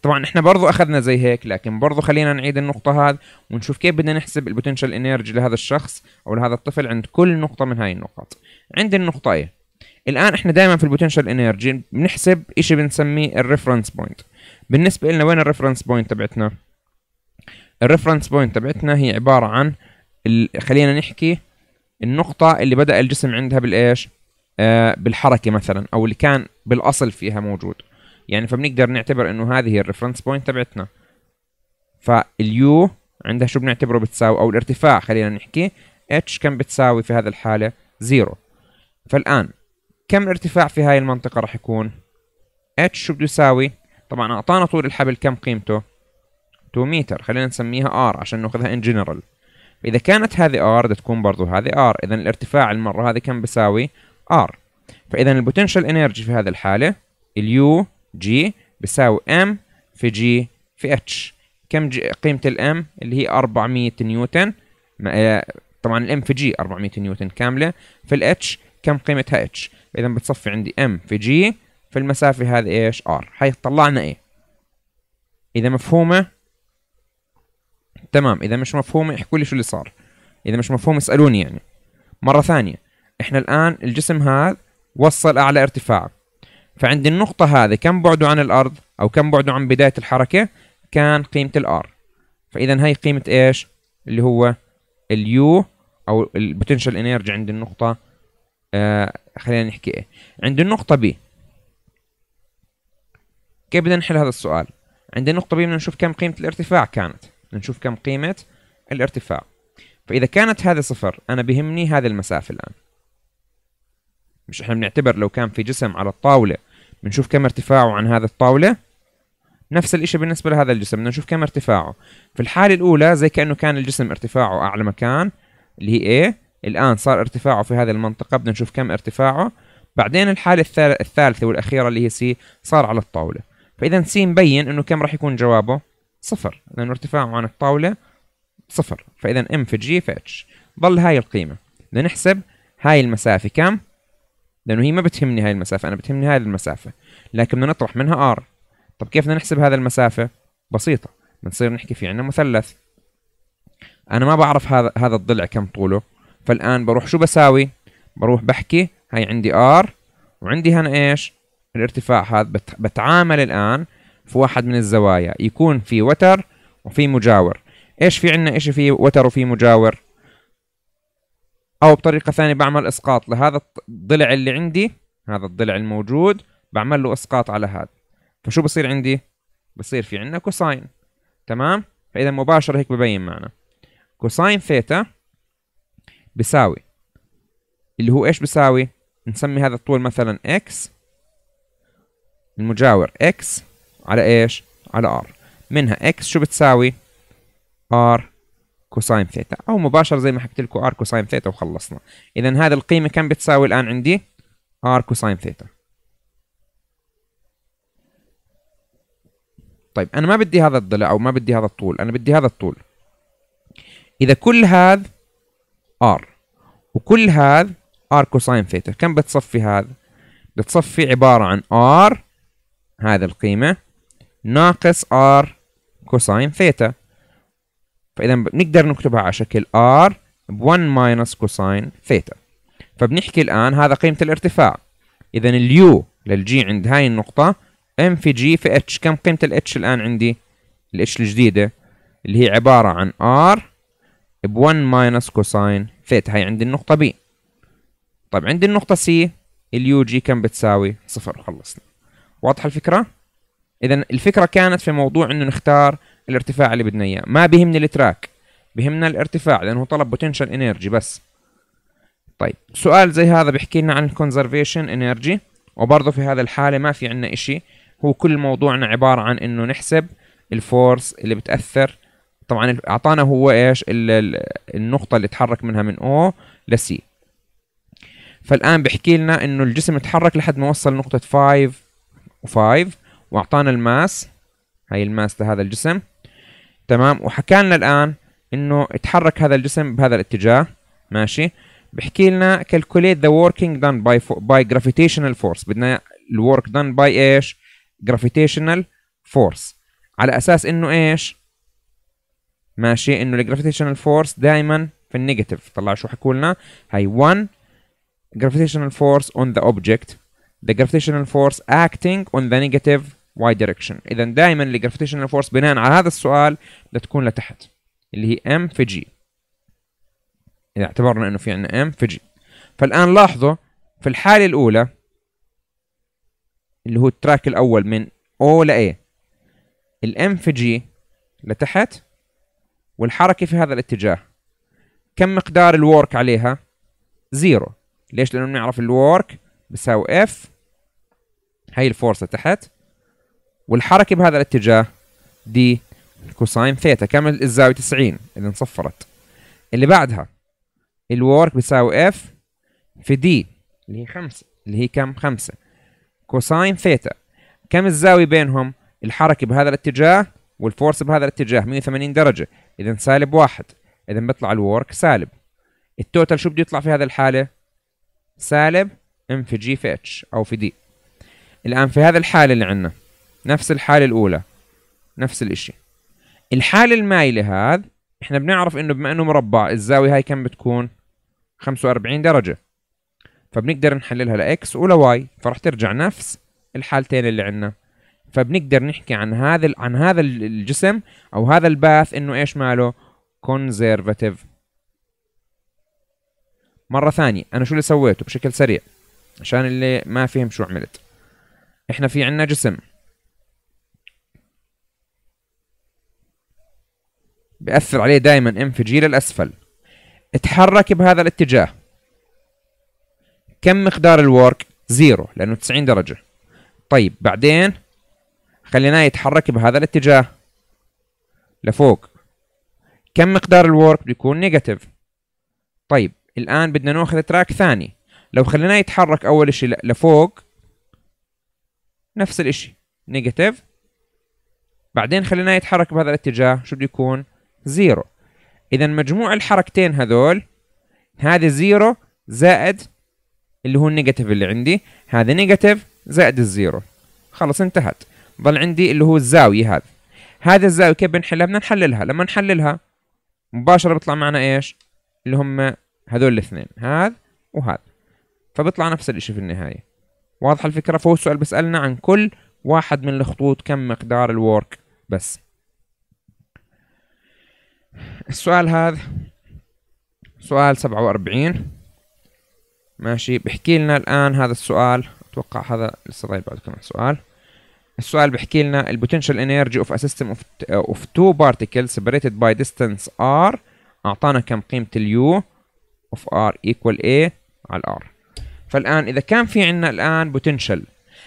طبعا احنا برضو اخذنا زي هيك لكن برضو خلينا نعيد النقطة هذا ونشوف كيف بدنا نحسب البوتنشال انرجي لهذا الشخص او لهذا الطفل عند كل نقطة من هاي النقاط عند النقطة ايه الان احنا دائما في البوتنشال انرجي بنحسب شيء بنسميه الريفرنس بوينت بالنسبة لنا وين الريفرنس بوينت تبعتنا الريفرنس بوينت تبعتنا هي عبارة عن خلينا نحكي النقطة اللي بدأ الجسم عندها بالايش آه، بالحركه مثلا او اللي كان بالاصل فيها موجود يعني فبنقدر نعتبر انه هذه هي الريفرنس بوينت تبعتنا فاليو عندها شو بنعتبره بتساوي او الارتفاع خلينا نحكي اتش كم بتساوي في هذا الحاله زيرو فالان كم الارتفاع في هاي المنطقه راح يكون اتش شو بده يساوي طبعا اعطانا طول الحبل كم قيمته 2 متر خلينا نسميها ار عشان ناخذها ان جنرال اذا كانت هذه ار بدها تكون برضه هذه ار اذا الارتفاع المره هذه كم بيساوي ار فاذا البوتنشال انرجي في هذه الحاله اليو جي بيساوي ام في جي في اتش كم جي قيمه الام اللي هي 400 نيوتن آه، طبعا الام في جي 400 نيوتن كامله في الاتش كم قيمتها اتش اذا بتصفي عندي ام في جي في المسافه هذه ايش ار حيطلعنا ايه اذا مفهومه تمام اذا مش مفهومه احكوا لي شو اللي صار اذا مش مفهوم اسالوني يعني مره ثانيه احنا الان الجسم هذا وصل اعلى ارتفاع فعند النقطه هذه كم بعده عن الارض او كم بعده عن بدايه الحركه كان قيمه الار فاذا هي قيمه ايش اللي هو اليو او البوتنشال انرجي عند النقطه آه خلينا نحكي ايه عند النقطه بي كيف بدنا نحل هذا السؤال عند النقطه بي بدنا نشوف كم قيمه الارتفاع كانت نشوف كم قيمه الارتفاع فاذا كانت هذه صفر انا بهمني هذه المسافه الان مش احنا بنعتبر لو كان في جسم على الطاوله بنشوف كم ارتفاعه عن هذا الطاوله نفس الشيء بالنسبه لهذا الجسم بدنا نشوف كم ارتفاعه في الحاله الاولى زي كانه كان الجسم ارتفاعه اعلى مكان اللي هي A إيه؟ الان صار ارتفاعه في هذه المنطقه بدنا نشوف كم ارتفاعه بعدين الحاله الثالثه والاخيره اللي هي سي صار على الطاوله فاذا سي مبين انه كم راح يكون جوابه صفر لانه ارتفاعه عن الطاوله صفر فاذا ام في جي في اتش ضل هاي القيمه بدنا نحسب هاي المسافه كم لانه هي ما بتهمني هاي المسافه انا بتهمني هاي المسافه لكن بدنا نطرح منها ار طب كيف بدنا نحسب هذا المسافه بسيطه بنصير نحكي في عندنا مثلث انا ما بعرف هذا هذا الضلع كم طوله فالان بروح شو بساوي بروح بحكي هاي عندي ار وعندي هنا ايش الارتفاع هذا بتعامل الان في واحد من الزوايا يكون في وتر وفي مجاور ايش في عندنا ايش في وتر وفي مجاور او بطريقه ثانيه بعمل اسقاط لهذا الضلع اللي عندي هذا الضلع الموجود بعمل له اسقاط على هذا فشو بصير عندي بصير في عندنا كوساين تمام فاذا مباشره هيك ببين معنا كوساين ثيتا بيساوي اللي هو ايش بيساوي نسمي هذا الطول مثلا اكس المجاور اكس على ايش على ار منها اكس شو بتساوي ار كوساين ثيتا او مباشره زي ما حكيت لكم ار كوساين ثيتا وخلصنا اذا هذه القيمه كم بتساوي الان عندي ار كوساين ثيتا طيب انا ما بدي هذا الضلع او ما بدي هذا الطول انا بدي هذا الطول اذا كل هذا ار وكل هذا ار كوساين ثيتا كم بتصفي هذا بتصفي عباره عن ار هذا القيمه ناقص ار كوساين ثيتا فاذا بنقدر نكتبها على شكل r ب1 ماينس كوساين ثيتا فبنحكي الان هذا قيمه الارتفاع اذا اليو للجي عند هاي النقطه ام في جي في اتش كم قيمه الاتش الان عندي الاتش الجديده اللي هي عباره عن r ب1 ماينس كوساين ثيتا هاي عند النقطه بي طيب عند النقطه سي اليو جي كم بتساوي صفر خلصنا واضحه الفكره اذا الفكره كانت في موضوع انه نختار الارتفاع اللي بدنا اياه ما بيهمني التراك بيهمنا الارتفاع لانه طلب بوتنشال انرجي بس طيب سؤال زي هذا بيحكي لنا عن الكونزرفيشن انرجي وبرضه في هذا الحاله ما في عندنا إشي هو كل موضوعنا عباره عن انه نحسب الفورس اللي بتاثر طبعا اعطانا هو ايش النقطه اللي تحرك منها من او لسي فالان بحكي لنا انه الجسم تحرك لحد ما وصل نقطه 5 و5 واعطانا الماس هاي الماس لهذا الجسم تمام وحكى لنا الان انه اتحرك هذا الجسم بهذا الاتجاه ماشي بحكي لنا calculate the working done by by gravitational force بدنا الورك done by ايش gravitational force على اساس انه ايش ماشي انه الجرافيتيشنال فورس دائما في النيجاتيف طلع شو حكوا لنا هي 1 gravitational force on the object the gravitational force acting on the negative واي دايركشن اذا دائما الجرافيتيشنال فورس بناء على هذا السؤال لتكون لتحت اللي هي ام في جي اذا اعتبرنا انه في عندنا ام في جي فالان لاحظوا في الحاله الاولى اللي هو التراك الاول من او ل اي الام في جي لتحت والحركه في هذا الاتجاه كم مقدار الورك عليها زيرو ليش لانه بنعرف الورك بيساوي اف هي الفورس لتحت والحركة بهذا الاتجاه دي كوساين ثيتا كم الزاوية 90 اللي انصفرت اللي بعدها الورك بيساوي اف في دي اللي هي 5 اللي هي كم 5 كوساين ثيتا كم الزاوية بينهم الحركة بهذا الاتجاه والفورس بهذا الاتجاه 180 درجة إذا سالب واحد إذا بيطلع الورك سالب التوتال شو بده يطلع في هذه الحالة سالب ام في جي في اتش أو في دي الآن في هذه الحالة اللي عندنا نفس الحالة الأولى نفس الإشي الحالة المايلة هذا إحنا بنعرف إنه بما إنه مربع الزاوية هاي كم بتكون 45 درجة فبنقدر نحللها لإكس ولواي فرح ترجع نفس الحالتين اللي عندنا فبنقدر نحكي عن هذا عن هذا الجسم او هذا الباث انه ايش ماله كونزرفاتيف مرة ثانية أنا شو اللي سويته بشكل سريع عشان اللي ما فهم شو عملت إحنا في عنا جسم بيأثر عليه دائما ام في جي للأسفل اتحرك بهذا الاتجاه كم مقدار الورك؟ زيرو لأنه 90 درجة طيب بعدين خليناه يتحرك بهذا الاتجاه لفوق كم مقدار الورك بيكون نيجاتيف طيب الآن بدنا ناخذ تراك ثاني لو خليناه يتحرك أول شيء لفوق نفس الإشي نيجاتيف بعدين خليناه يتحرك بهذا الاتجاه شو بده يكون زيرو اذا مجموع الحركتين هذول هذا زيرو زائد اللي هو النيجاتيف اللي عندي هذا نيجاتيف زائد الزيرو خلص انتهت ظل عندي اللي هو الزاويه هذا هذا الزاويه كيف بنحلها بدنا نحللها لما نحللها مباشره بيطلع معنا ايش اللي هم هذول الاثنين هذا وهذا فبيطلع نفس الشيء في النهايه واضحه الفكره فهو السؤال بيسالنا عن كل واحد من الخطوط كم مقدار الورك بس السؤال هذا سؤال سبعة وأربعين ماشي بحكي لنا الآن هذا السؤال أتوقع هذا لسه ضايل بعد كمان سؤال السؤال بحكي لنا البوتنشال انرجي اوف سيستم اوف تو particles سيبريتد باي ديستانس ار اعطانا كم قيمه اليو اوف ار ايكوال اي على الار فالان اذا كان في عندنا الان بوتنشال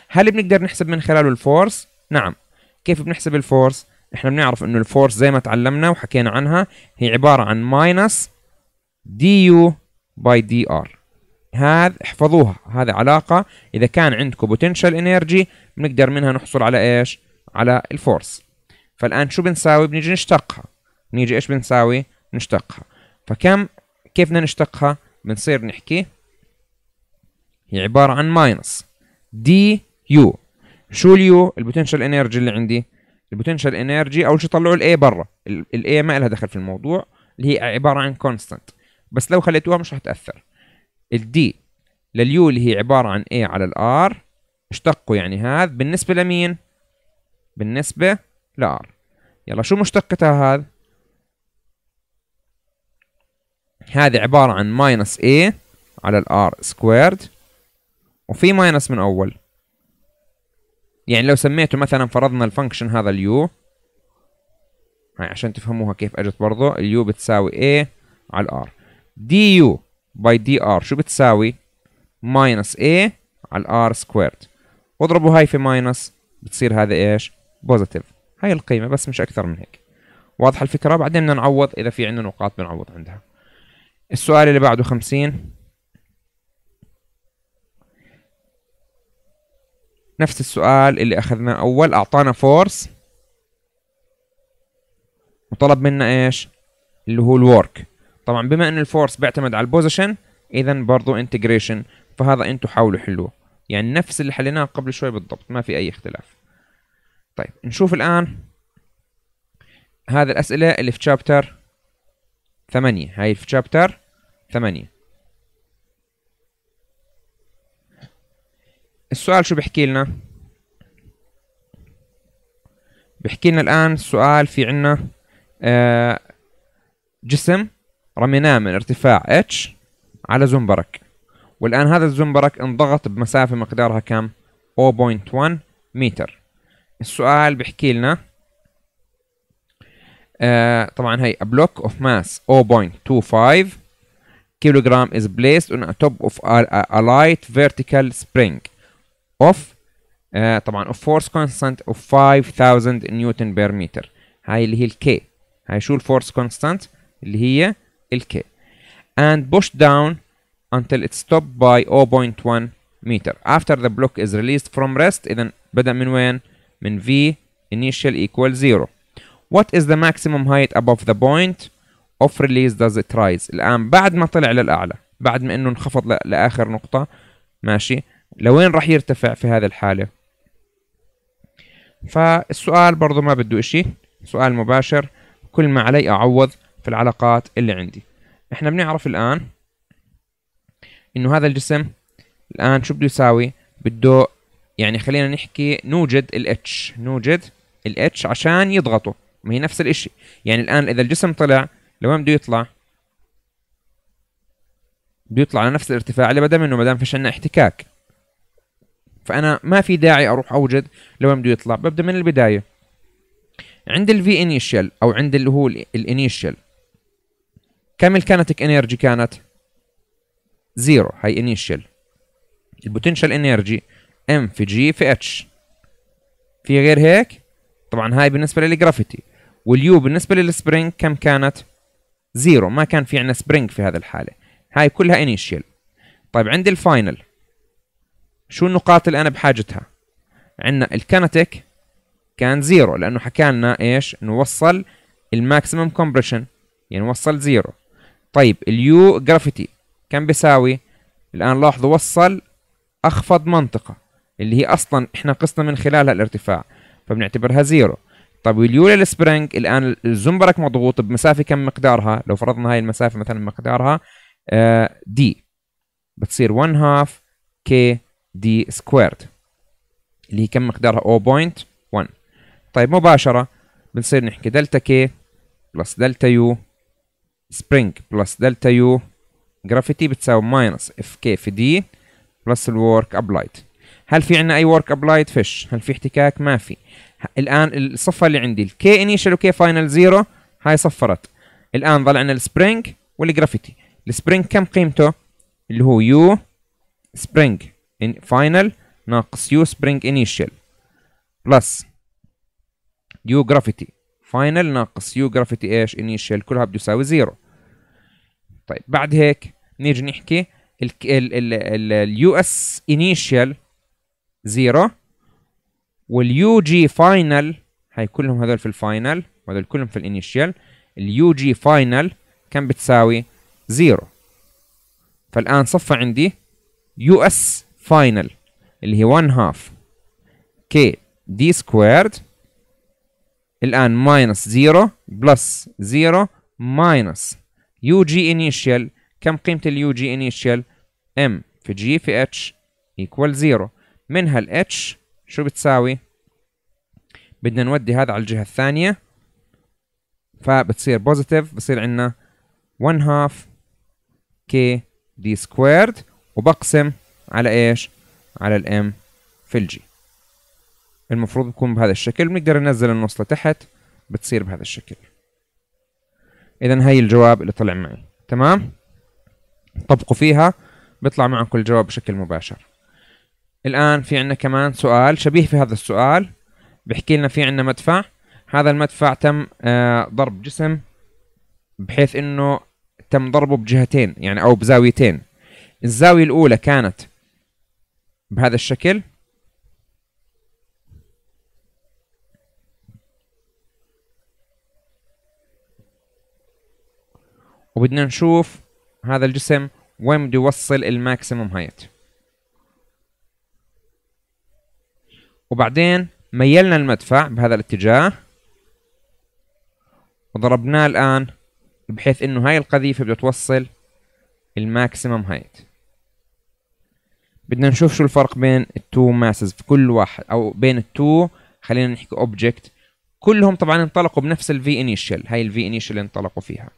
هل بنقدر نحسب من خلاله الفورس نعم كيف بنحسب الفورس احنا بنعرف انه الفورس زي ما تعلمنا وحكينا عنها هي عباره عن ماينس دي يو باي دي ار هذا احفظوها هذه علاقه اذا كان عندكم بوتنشال انرجي بنقدر منها نحصل على ايش على الفورس فالان شو بنساوي بنيجي نشتقها نيجي ايش بنساوي نشتقها فكم كيف بدنا نشتقها بنصير نحكي هي عباره عن ماينس دي يو شو اليو البوتنشال انرجي اللي عندي البوتنشال انرجي اول شيء طلعوا الاي برا الاي ما لها دخل في الموضوع اللي هي عباره عن كونستنت بس لو خليتوها مش هتاثر الدي لليو اللي هي عباره عن اي على الار اشتقوا يعني هذا بالنسبه لمين بالنسبه لار يلا شو مشتقتها هذا هذه عباره عن ماينس A على الـ R سكويرد وفي ماينس من اول يعني لو سميته مثلا فرضنا الفانكشن هذا اليو هاي عشان تفهموها كيف اجت برضه اليو بتساوي A على الار دي يو باي دي ار شو بتساوي ماينس A على الار سكويرد واضربوا هاي في ماينس بتصير هذا ايش بوزيتيف هاي القيمه بس مش اكثر من هيك واضحه الفكره بعدين بدنا نعوض اذا في عندنا نقاط بنعوض عندها السؤال اللي بعده 50 نفس السؤال اللي اخذناه اول اعطانا فورس وطلب منا ايش اللي هو الورك طبعا بما ان الفورس بيعتمد على البوزيشن اذا برضه انتجريشن فهذا انتم حاولوا حلوه يعني نفس اللي حليناه قبل شوي بالضبط ما في اي اختلاف طيب نشوف الان هذه الاسئله اللي في شابتر 8 هاي في شابتر 8 السؤال شو بحكي لنا بحكي لنا الآن السؤال في عنا آه، جسم رميناه من ارتفاع h على زنبرك والآن هذا الزنبرك انضغط بمسافة مقدارها كم 0.1 متر السؤال بحكي لنا آه، طبعا هي a block of mass 0.25 kilogram is placed on a top of a light vertical spring of آه طبعا of force constant of 5000 نيوتن بير متر هاي اللي هي الكي هاي شو الفورس constant اللي هي الكي and push down until it stop by 0.1 متر after the block is released from rest إذا بدأ من وين؟ من V initial equal zero what is the maximum height above the point of release does it rise الآن بعد ما طلع للأعلى بعد ما إنه انخفض لآخر نقطة ماشي لوين راح يرتفع في هذه الحالة فالسؤال برضو ما بده إشي سؤال مباشر كل ما علي أعوض في العلاقات اللي عندي احنا بنعرف الآن إنه هذا الجسم الآن شو بده يساوي بده يعني خلينا نحكي نوجد الاتش نوجد الاتش عشان يضغطوا ما هي نفس الاشي يعني الان اذا الجسم طلع لوين بده يطلع بده يطلع على نفس الارتفاع اللي بدا منه ما دام فيش عندنا احتكاك فانا ما في داعي اروح اوجد لوين بده يطلع ببدا من البدايه عند الفي انيشال او عند اللي هو الانيشال كم الكانتك انرجي كانت زيرو هي انيشال البوتنشال انرجي ام في جي في اتش في غير هيك طبعا هاي بالنسبه للجرافيتي واليو بالنسبه للسبرينج كم كانت زيرو ما كان في عندنا سبرينج في هذا الحاله هاي كلها انيشال طيب عند الفاينل شو النقاط اللي انا بحاجتها عندنا الكنتك كان زيرو لانه حكالنا ايش نوصل الماكسيمم كومبريشن يعني وصل زيرو طيب اليو جرافيتي كم بيساوي الان لاحظوا وصل اخفض منطقه اللي هي اصلا احنا قسنا من خلالها الارتفاع فبنعتبرها زيرو طيب واليو للسبرينج الان الزنبرك مضغوط بمسافه كم مقدارها لو فرضنا هاي المسافه مثلا مقدارها دي آه، بتصير 1 هاف كي دي سكويرد اللي هي كم مقدارها 0.1 طيب مباشرة بنصير نحكي دلتا كي بلس دلتا يو سبرينج بلس دلتا يو جرافيتي بتساوي ماينس اف كي في دي بلس الورك ابلايد هل في عندنا اي ورك ابلايد فيش هل في احتكاك ما في الان الصفه اللي عندي الكي انيشال وكي فاينل زيرو هاي صفرت الان ضل عندنا السبرينج والجرافيتي السبرينج كم قيمته اللي هو يو سبرينج final ناقص يو سبرينج انيشال بلس يو جرافيتي فاينل ناقص يو جرافيتي ايش انيشال كلها بده يساوي زيرو طيب بعد هيك نيجي نحكي ال ال اليو اس انيشال زيرو واليو جي فاينل هاي كلهم هذول في الفاينل وهذول كلهم في الانيشال اليو جي فاينل كم بتساوي زيرو فالان صفى عندي يو اس فاينل اللي هي 1 هاف كي دي سكويرد الآن ماينس 0 بلس 0 ماينس يو جي انيشيال كم قيمة اليو جي انيشيال؟ ام في جي في اتش ايكوال 0 منها الاتش شو بتساوي؟ بدنا نودي هذا على الجهة الثانية فبتصير بوزيتيف بصير عندنا 1 هاف كي دي سكويرد وبقسم على ايش على الام في الجي المفروض يكون بهذا الشكل بنقدر ننزل النص لتحت بتصير بهذا الشكل اذا هي الجواب اللي طلع معي تمام طبقوا فيها بيطلع معكم الجواب بشكل مباشر الان في عندنا كمان سؤال شبيه في هذا السؤال بحكي لنا في عندنا مدفع هذا المدفع تم آه، ضرب جسم بحيث انه تم ضربه بجهتين يعني او بزاويتين الزاويه الاولى كانت بهذا الشكل وبدنا نشوف هذا الجسم وين بده يوصل الماكسيموم هايت وبعدين ميلنا المدفع بهذا الاتجاه وضربناه الآن بحيث انه هاي القذيفة بدها توصل الماكسيموم هايت بدنا نشوف شو الفرق بين التو ماسز في كل واحد او بين التو خلينا نحكي اوبجكت كلهم طبعا انطلقوا بنفس الفي انيشال هاي الفي انيشال اللي انطلقوا فيها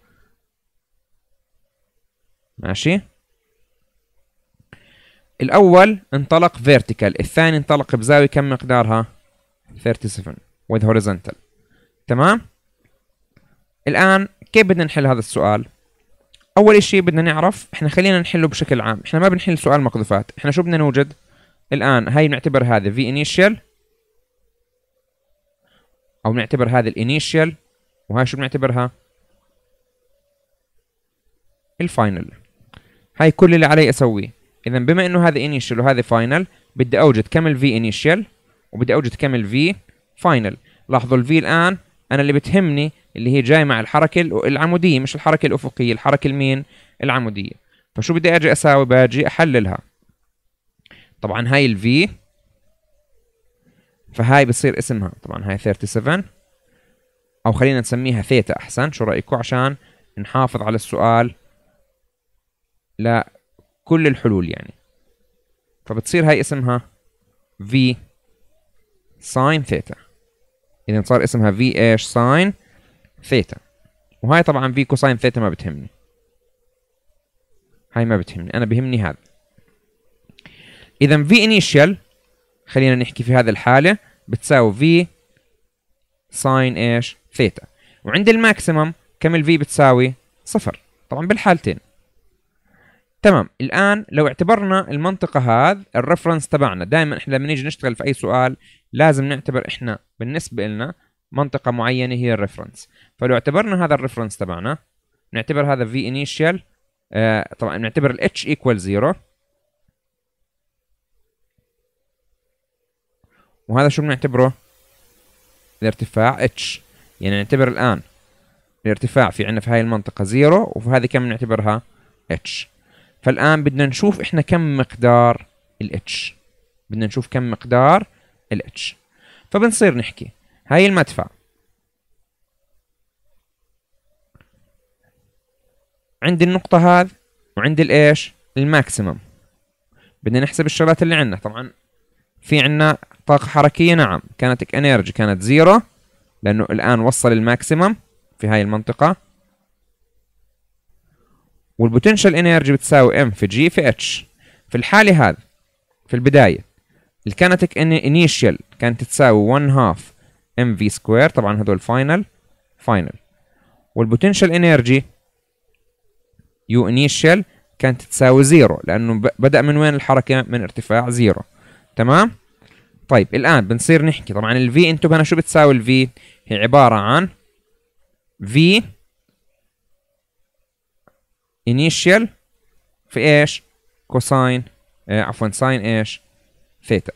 ماشي الاول انطلق فيرتيكال الثاني انطلق بزاويه كم مقدارها 37 with horizontal تمام الان كيف بدنا نحل هذا السؤال اول شيء بدنا نعرف احنا خلينا نحله بشكل عام احنا ما بنحل سؤال مقذوفات احنا شو بدنا نوجد الان هاي بنعتبر هذا في انيشال او بنعتبر هذا الانيشال وهاي شو بنعتبرها الفاينل هاي كل اللي علي اسويه اذا بما انه هذا انيشال وهذا فاينل بدي اوجد كم الفي انيشال وبدي اوجد كم الفي فاينل لاحظوا الفي الان انا اللي بتهمني اللي هي جاي مع الحركه العموديه مش الحركه الافقيه الحركه المين العموديه فشو بدي اجي اساوي باجي احللها طبعا هاي الفي فهاي بصير اسمها طبعا هاي 37 او خلينا نسميها ثيتا احسن شو رايكم عشان نحافظ على السؤال لكل الحلول يعني فبتصير هاي اسمها في ساين ثيتا اذا صار اسمها في ايش ساين ثيتا وهاي طبعا في كوساين ثيتا ما بتهمني هاي ما بتهمني انا بهمني هذا اذا في انيشال خلينا نحكي في هذه الحاله بتساوي في ساين ايش ثيتا وعند الماكسيمم كم الفي بتساوي صفر طبعا بالحالتين تمام الان لو اعتبرنا المنطقه هذا الرفرنس تبعنا دائما احنا لما نيجي نشتغل في اي سؤال لازم نعتبر احنا بالنسبه لنا منطقه معينه هي الرفرنس فلو اعتبرنا هذا الرفرنس تبعنا نعتبر هذا في انيشال آه طبعا نعتبر الاتش ايكوال zero وهذا شو بنعتبره الارتفاع اتش يعني نعتبر الان الارتفاع في عندنا في هاي المنطقه 0 وفي هذه كم نعتبرها اتش فالان بدنا نشوف احنا كم مقدار الاتش بدنا نشوف كم مقدار الاتش فبنصير نحكي هاي المدفع عند النقطة هذا وعند الايش الماكسيمم بدنا نحسب الشغلات اللي عندنا طبعا في عندنا طاقة حركية نعم كانت انرجي كانت زيرو لأنه الآن وصل الماكسيمم في هاي المنطقة والبوتنشال انرجي بتساوي ام في جي في اتش في الحالة هذا في البداية الكانتك انيشيال كانت تساوي 1 هاف ام في سكوير طبعا هدول فاينل فاينل والبوتنشال انرجي يو انيشيال كانت تساوي زيرو لانه بدا من وين الحركه من ارتفاع زيرو تمام طيب الان بنصير نحكي طبعا الفي انتبه انا شو بتساوي الفي هي عباره عن في initial في ايش؟ كوساين آه عفوا ساين ايش؟ ثيتا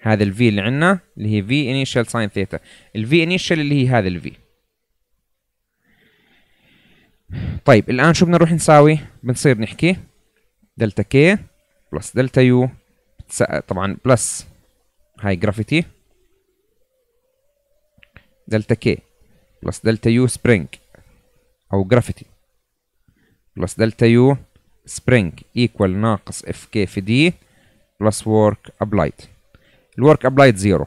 هذا الفي اللي عندنا اللي هي في initial ساين ثيتا الفي initial اللي هي هذا الفي طيب الان شو بدنا نروح نساوي بنصير نحكي دلتا كي بلس دلتا يو آه، طبعا بلس هاي جرافيتي دلتا كي بلس دلتا يو سبرينج او جرافيتي بلس دلتا يو سبرينج ايكوال ناقص اف كي في دي بلس ورك ابلايد الورك ابلايد زيرو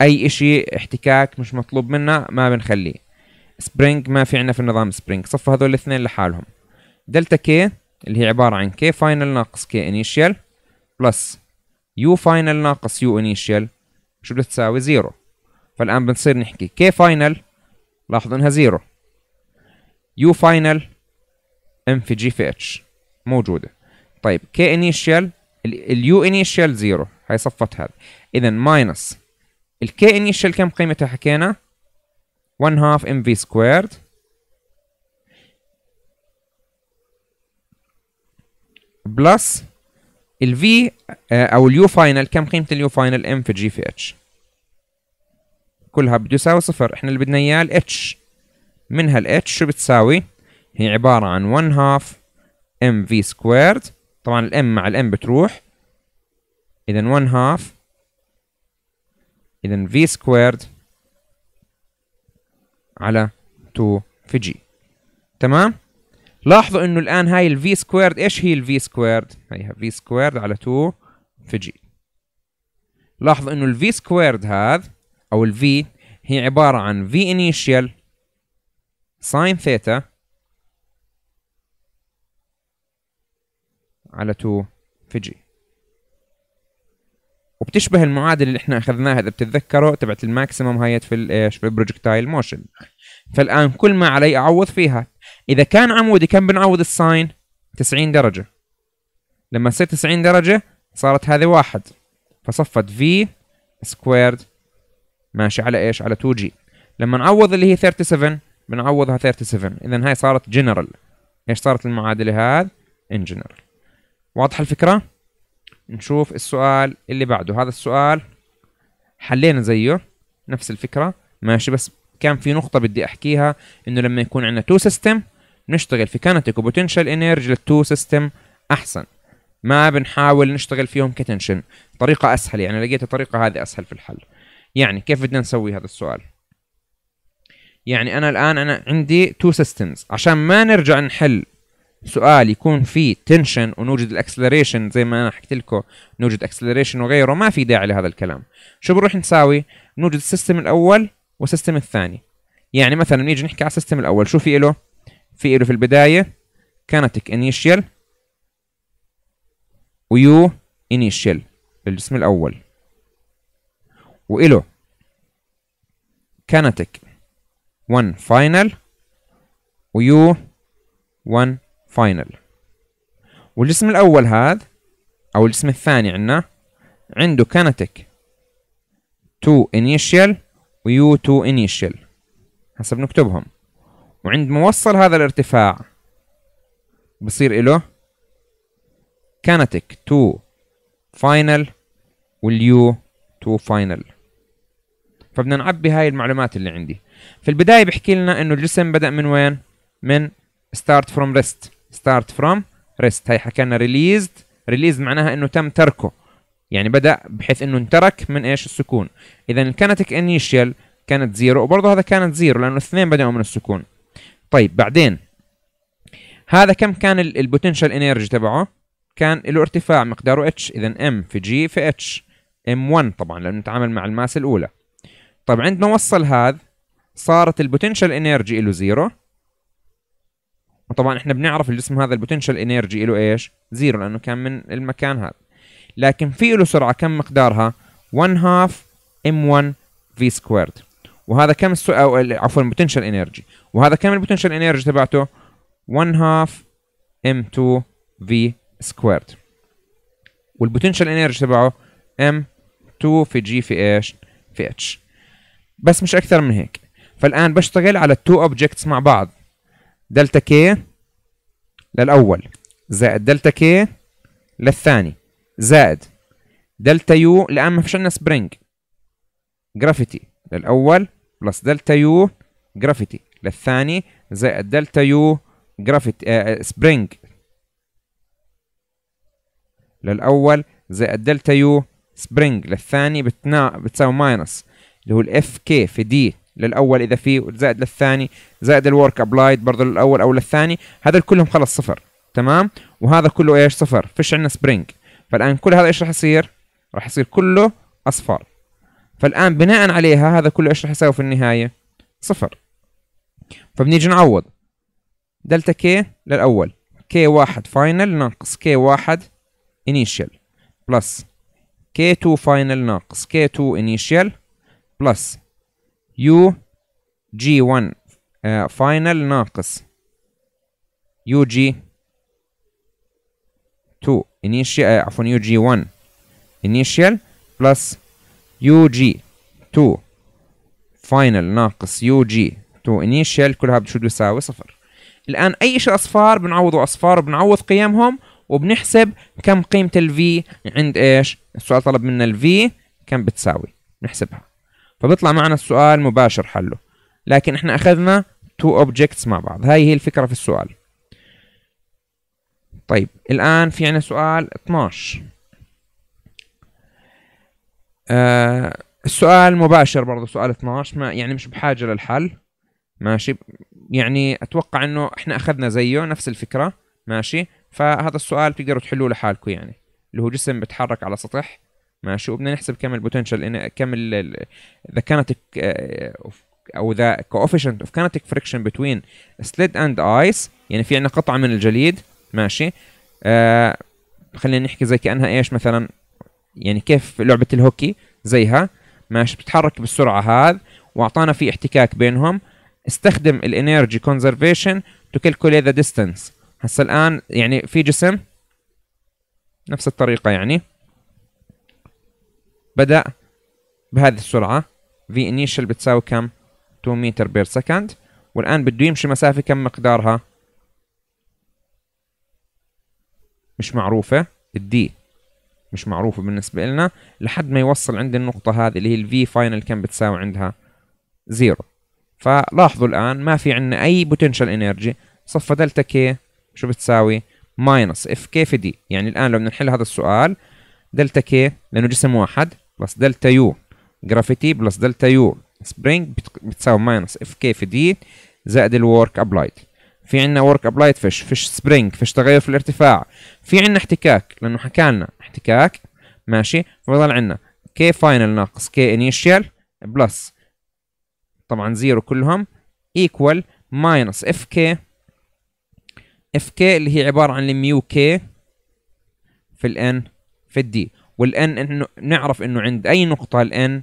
اي اشي احتكاك مش مطلوب منا ما بنخليه سبرينج ما في عنا في النظام سبرينج صف هذول الاثنين لحالهم دلتا كي اللي هي عبارة عن كي فاينل ناقص كي انيشيال بلس يو فاينل ناقص يو انيشيال شو بتساوي زيرو فالآن بنصير نحكي كي فاينل لاحظوا انها زيرو يو فاينل ام في جي في اتش موجوده طيب كي انيشال اليو انيشال زيرو هي صفت هذا اذا ماينس الكي انيشال كم قيمتها حكينا 1 هاف ام في سكويرد بلس الفي او اليو فاينل كم قيمه اليو فاينل ام في جي في اتش كلها بده يساوي صفر احنا اللي بدنا اياه الاتش منها ال H شو بتساوي؟ هي عبارة عن 1 هاف ام في سكويرد طبعا m مع m بتروح اذا 1 هاف اذا في سكويرد على 2 في جي تمام؟ لاحظوا انه الان هاي v سكويرد ايش هي ال v سكويرد؟ هيها v سكويرد على 2 في جي لاحظوا انه ال v سكويرد هذا او ال v هي عبارة عن v initial ساين ثيتا على 2 في جي وبتشبه المعادله اللي احنا اخذناها اذا بتتذكروا تبعت الماكسيمم هايت في الايش في البروجكتايل موشن فالان كل ما علي اعوض فيها اذا كان عمودي كم بنعوض الساين 90 درجه لما صير 90 درجه صارت هذه واحد فصفت في سكويرد ماشي على ايش على 2 جي لما نعوض اللي هي 37 بنعوضها 37 اذا هاي صارت جنرال ايش صارت المعادله هذا ان جنرال واضحه الفكره نشوف السؤال اللي بعده هذا السؤال حلينا زيه نفس الفكره ماشي بس كان في نقطه بدي احكيها انه لما يكون عندنا تو سيستم نشتغل في كانتك وبوتنشال انرجي للتو سيستم احسن ما بنحاول نشتغل فيهم كتنشن طريقه اسهل يعني لقيت الطريقه هذه اسهل في الحل يعني كيف بدنا نسوي هذا السؤال يعني انا الان انا عندي تو سيستمز عشان ما نرجع نحل سؤال يكون فيه تنشن ونوجد الاكسلريشن زي ما انا حكيت لكم نوجد اكسلريشن وغيره ما في داعي لهذا الكلام شو بنروح نساوي نوجد السيستم الاول والسيستم الثاني يعني مثلا نيجي نحكي على السيستم الاول شو في له في له في البدايه كانتك انيشال ويو انيشال الجسم الاول وإله كانتك 1 فاينل ويو 1 فاينل والجسم الأول هذا أو الجسم الثاني عندنا عنده كانتك 2 initial ويو 2 initial حسب نكتبهم وعند موصل هذا الارتفاع بصير له كانتك 2 final واليو 2 final فبدنا نعبي هاي المعلومات اللي عندي في البدايه بيحكي لنا انه الجسم بدا من وين من ستارت فروم ريست ستارت فروم ريست هي حكينا ريليزد ريليزد معناها انه تم تركه يعني بدا بحيث انه انترك من ايش السكون اذا كانت انيشيال كانت زيرو وبرضه هذا كانت زيرو لانه الاثنين بداوا من السكون طيب بعدين هذا كم كان البوتنشال انرجي تبعه كان له ارتفاع مقداره اتش اذا ام في جي في اتش ام 1 طبعا لانه نتعامل مع الماس الاولى طيب عندما وصل هذا صارت البوتنشال انرجي له زيرو وطبعا احنا بنعرف الجسم هذا البوتنشال انرجي له ايش؟ زيرو لانه كان من المكان هذا لكن في له سرعه كم مقدارها؟ 1 هاف ام 1 في سكويرد وهذا كم السو... أو عفوا البوتنشال انرجي وهذا كم البوتنشال انرجي تبعته 1 هاف ام 2 في سكويرد والبوتنشال انرجي تبعه ام 2 في جي في ايش في اتش بس مش اكثر من هيك فالآن بشتغل على التو أوبجكتس مع بعض دلتا كي للأول زائد دلتا كي للثاني زائد دلتا يو الان ما فيش عندنا سبرينج جرافيتي للاول بلس دلتا يو جرافيتي للثاني زائد دلتا يو جرافيتي آه سبرينج آه، للاول زائد دلتا يو سبرينج للثاني بتساوي ماينس اللي هو الاف كي في دي للاول اذا في زائد للثاني زائد الورك ابلايد برضه للاول او للثاني هذول كلهم خلص صفر تمام وهذا كله ايش صفر فيش عندنا سبرينج فالان كل هذا ايش راح يصير راح يصير كله اصفار فالان بناء عليها هذا كله ايش راح يساوي في النهايه صفر فبنيجي نعوض دلتا كي للاول كي واحد فاينل ناقص كي واحد انيشيال بلس كي 2 فاينل ناقص كي 2 انيشيال بلس يو جي 1 آه، فاينل ناقص يو جي 2 انيشيال آه، عفوا يو جي 1 انيشيال بلس يو جي 2 فاينل ناقص يو جي 2 انيشيال كلها بده يساوي صفر الان اي شيء اصفار بنعوضه اصفار وبنعوض قيمهم وبنحسب كم قيمه الفي عند ايش السؤال طلب منا الفي كم بتساوي نحسبها فبيطلع معنا السؤال مباشر حله لكن احنا اخذنا تو اوبجكتس مع بعض هاي هي الفكره في السؤال طيب الان في عنا سؤال 12 آه السؤال مباشر برضه سؤال 12 ما يعني مش بحاجه للحل ماشي يعني اتوقع انه احنا اخذنا زيه نفس الفكره ماشي فهذا السؤال تقدروا تحلوه لحالكم يعني اللي هو جسم بيتحرك على سطح ماشي وبدنا نحسب كم البوتنشال ان كم ذا كانتك او ذا كوفيشنت اوف كانتك فريكشن بتوين سليد اند ايس يعني في عندنا قطعه من الجليد ماشي آه خلينا نحكي زي كانها ايش مثلا يعني كيف لعبه الهوكي زيها ماشي بتتحرك بالسرعه هذا واعطانا في احتكاك بينهم استخدم الانرجي كونزرفيشن تو كالكوليت ذا ديستنس هسه الان يعني في جسم نفس الطريقه يعني بدأ بهذه السرعة في انيشال بتساوي كم 2 متر بير سكند والآن بده يمشي مسافة كم مقدارها مش معروفة الدي مش معروفة بالنسبة لنا لحد ما يوصل عند النقطة هذه اللي هي V final كم بتساوي عندها زيرو فلاحظوا الآن ما في عندنا أي بوتنشال energy صفى دلتا كي شو بتساوي ماينس اف كي في دي يعني الآن لو بدنا نحل هذا السؤال دلتا كي لأنه جسم واحد بلس دلتا يو جرافيتي بلس دلتا يو سبرينج بتساوي ماينس اف كي في دي زائد الورك ابلايد في عندنا ورك ابلايد فيش فيش سبرينج فيش تغير في الارتفاع في عندنا احتكاك لانه حكى لنا احتكاك ماشي فضل عندنا كي فاينل ناقص كي انيشال بلس طبعا زيرو كلهم ايكوال ماينس اف كي اف كي اللي هي عباره عن الميو كي في الان في الدي والان انه نعرف انه عند اي نقطه الان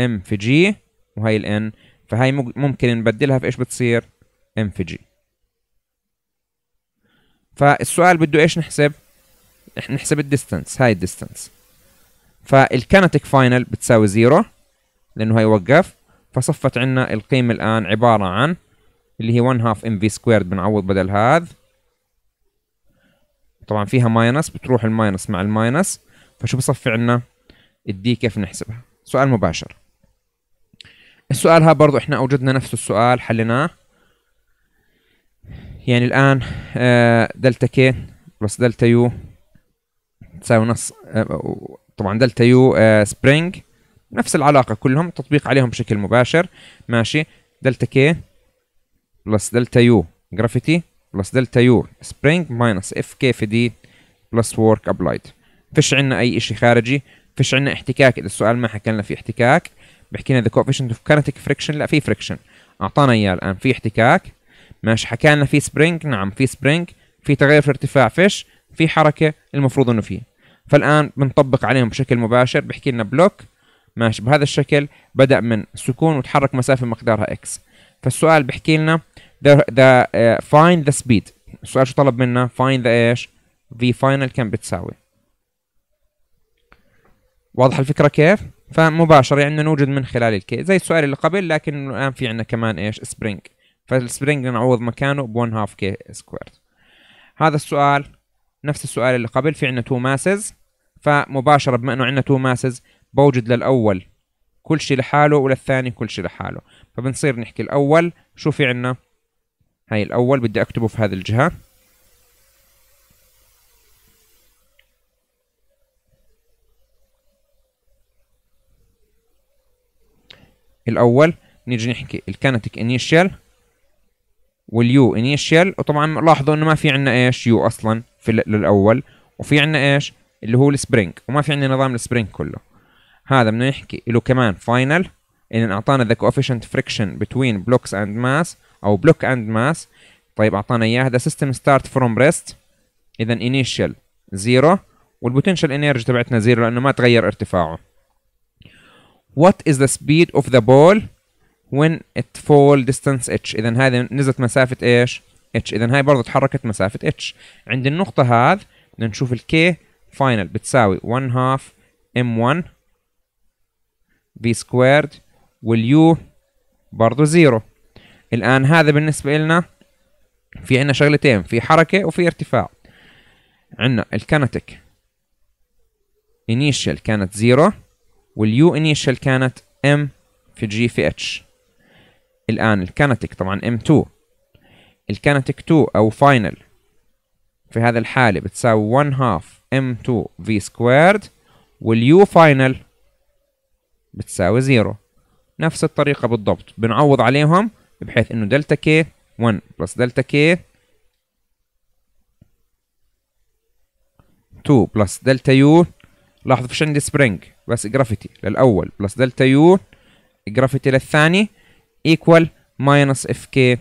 ام في جي وهي الان فهي ممكن نبدلها في ايش بتصير ام في جي فالسؤال بده ايش نحسب نحسب الديستنس هاي الديستنس فالكانتك فاينل بتساوي زيرو لانه هي وقف فصفت عنا القيمه الان عباره عن اللي هي 1 هاف ام في سكويرد بنعوض بدل هذا طبعا فيها ماينس بتروح الماينس مع الماينس فشو بصفي عنا الدي كيف نحسبها سؤال مباشر السؤال ها برضو احنا اوجدنا نفس السؤال حليناه يعني الان آه، دلتا كي بلس دلتا يو تساوي نص آه، طبعا دلتا يو سبرينج آه، نفس العلاقه كلهم تطبيق عليهم بشكل مباشر ماشي دلتا كي بلس دلتا يو جرافيتي بلس دلتا يو سبرينج ماينس اف كي في دي بلس ورك ابلايد فيش عندنا اي إشي خارجي فيش عندنا احتكاك اذا السؤال ما حكى لنا في احتكاك بحكي لنا ذا كوفيشنت اوف كانتك فريكشن لا في فريكشن اعطانا اياه الان في احتكاك ماشي حكى لنا في سبرينج نعم في سبرينج في تغير في ارتفاع فيش في حركه المفروض انه فيه فالان بنطبق عليهم بشكل مباشر بحكي لنا بلوك ماشي بهذا الشكل بدا من سكون وتحرك مسافه مقدارها اكس فالسؤال بحكي لنا ذا ذا فايند ذا سبيد السؤال شو طلب منا فايند ذا ايش في فاينل كم بتساوي واضح الفكره كيف؟ فمباشر يعني نوجد من خلال الكي زي السؤال اللي قبل لكن الان في عندنا كمان ايش؟ سبرينج فالسبرينج نعوض مكانه ب 1 هاف كي سكوير هذا السؤال نفس السؤال اللي قبل في عندنا تو ماسز فمباشره بما انه عندنا تو ماسز بوجد للاول كل شيء لحاله وللثاني كل شيء لحاله فبنصير نحكي الاول شو في عندنا؟ هاي الاول بدي اكتبه في هذه الجهه الاول نيجي نحكي الكانتك انيشال واليو انيشال وطبعا لاحظوا انه ما في عندنا ايش يو اصلا في للاول وفي عندنا ايش اللي هو السبرينج وما في عندنا نظام السبرينج كله هذا بدنا نحكي له كمان فاينل ان اعطانا ذا coefficient فريكشن بتوين بلوكس اند ماس او بلوك اند ماس طيب اعطانا اياه ذا سيستم ستارت فروم ريست اذا انيشال زيرو والبوتنشال انرجي تبعتنا زيرو لانه ما تغير ارتفاعه what is the speed of the ball when it fall distance h اذا هذه نزلت مسافه ايش h اذا هاي برضه تحركت مسافه h عند النقطه هذا بدنا نشوف k final بتساوي 1 half m1 v وال واليو برضه زيرو الان هذا بالنسبه لنا في عندنا شغلتين في حركه وفي ارتفاع عندنا الكانتك initial كانت زيرو واليو انيشال كانت ام في جي في اتش الان الكانتك طبعا ام 2 الكانتك 2 او فاينل في هذا الحالة بتساوي 1 هاف ام 2 في سكويرد واليو فاينل بتساوي 0 نفس الطريقة بالضبط بنعوض عليهم بحيث انه دلتا كي 1 بلس دلتا كي 2 بلس دلتا يو لاحظوا فيش عندي سبرينج بس جرافيتي للاول بلس دلتا يو جرافيتي للثاني ايكوال ماينس اف كي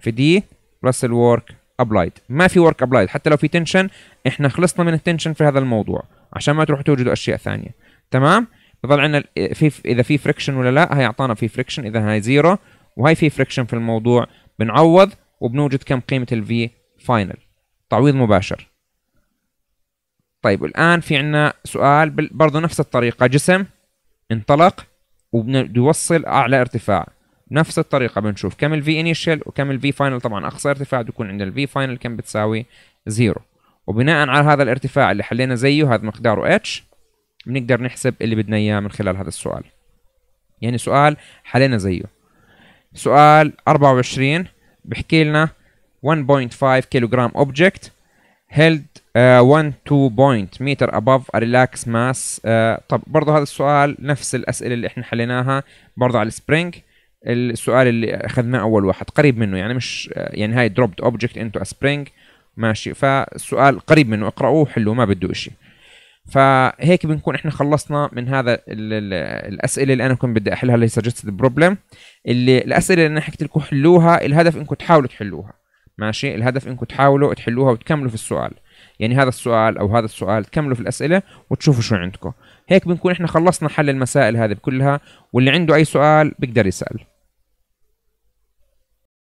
في دي بلس الورك ابلايد ما في ورك ابلايد حتى لو في تنشن احنا خلصنا من التنشن في هذا الموضوع عشان ما تروحوا توجدوا اشياء ثانيه تمام بضل عندنا إيه، في اذا في فريكشن ولا لا هي اعطانا في فريكشن اذا هاي زيرو وهي في فريكشن في الموضوع بنعوض وبنوجد كم قيمه الفي فاينل تعويض مباشر طيب الان في عندنا سؤال برضه نفس الطريقه جسم انطلق وبيوصل اعلى ارتفاع نفس الطريقه بنشوف كم الفي انيشال وكم الفي فاينل طبعا اقصى ارتفاع بيكون عند الفي فاينل كم بتساوي زيرو وبناء على هذا الارتفاع اللي حلينا زيه هذا مقداره اتش بنقدر نحسب اللي بدنا اياه من خلال هذا السؤال يعني سؤال حلينا زيه سؤال 24 بحكي لنا 1.5 كيلوغرام اوبجكت held uh, 1-2 meter above a relaxed mass uh, طب برضه هذا السؤال نفس الاسئله اللي احنا حليناها برضه على spring السؤال اللي اخذناه اول واحد قريب منه يعني مش uh, يعني هاي dropped object انتو ا spring ماشي فالسؤال قريب منه اقرأوه حلو ما بده إشي فهيك بنكون احنا خلصنا من هذا ال ال الاسئله اللي انا كنت بدي احلها اللي هي سجستد بروبلم اللي الاسئله اللي انا حكيت لكم حلوها الهدف انكم تحاولوا تحلوها ماشي الهدف انكم تحاولوا تحلوها وتكملوا في السؤال يعني هذا السؤال او هذا السؤال تكملوا في الاسئله وتشوفوا شو عندكم هيك بنكون احنا خلصنا حل المسائل هذه كلها واللي عنده اي سؤال بيقدر يسال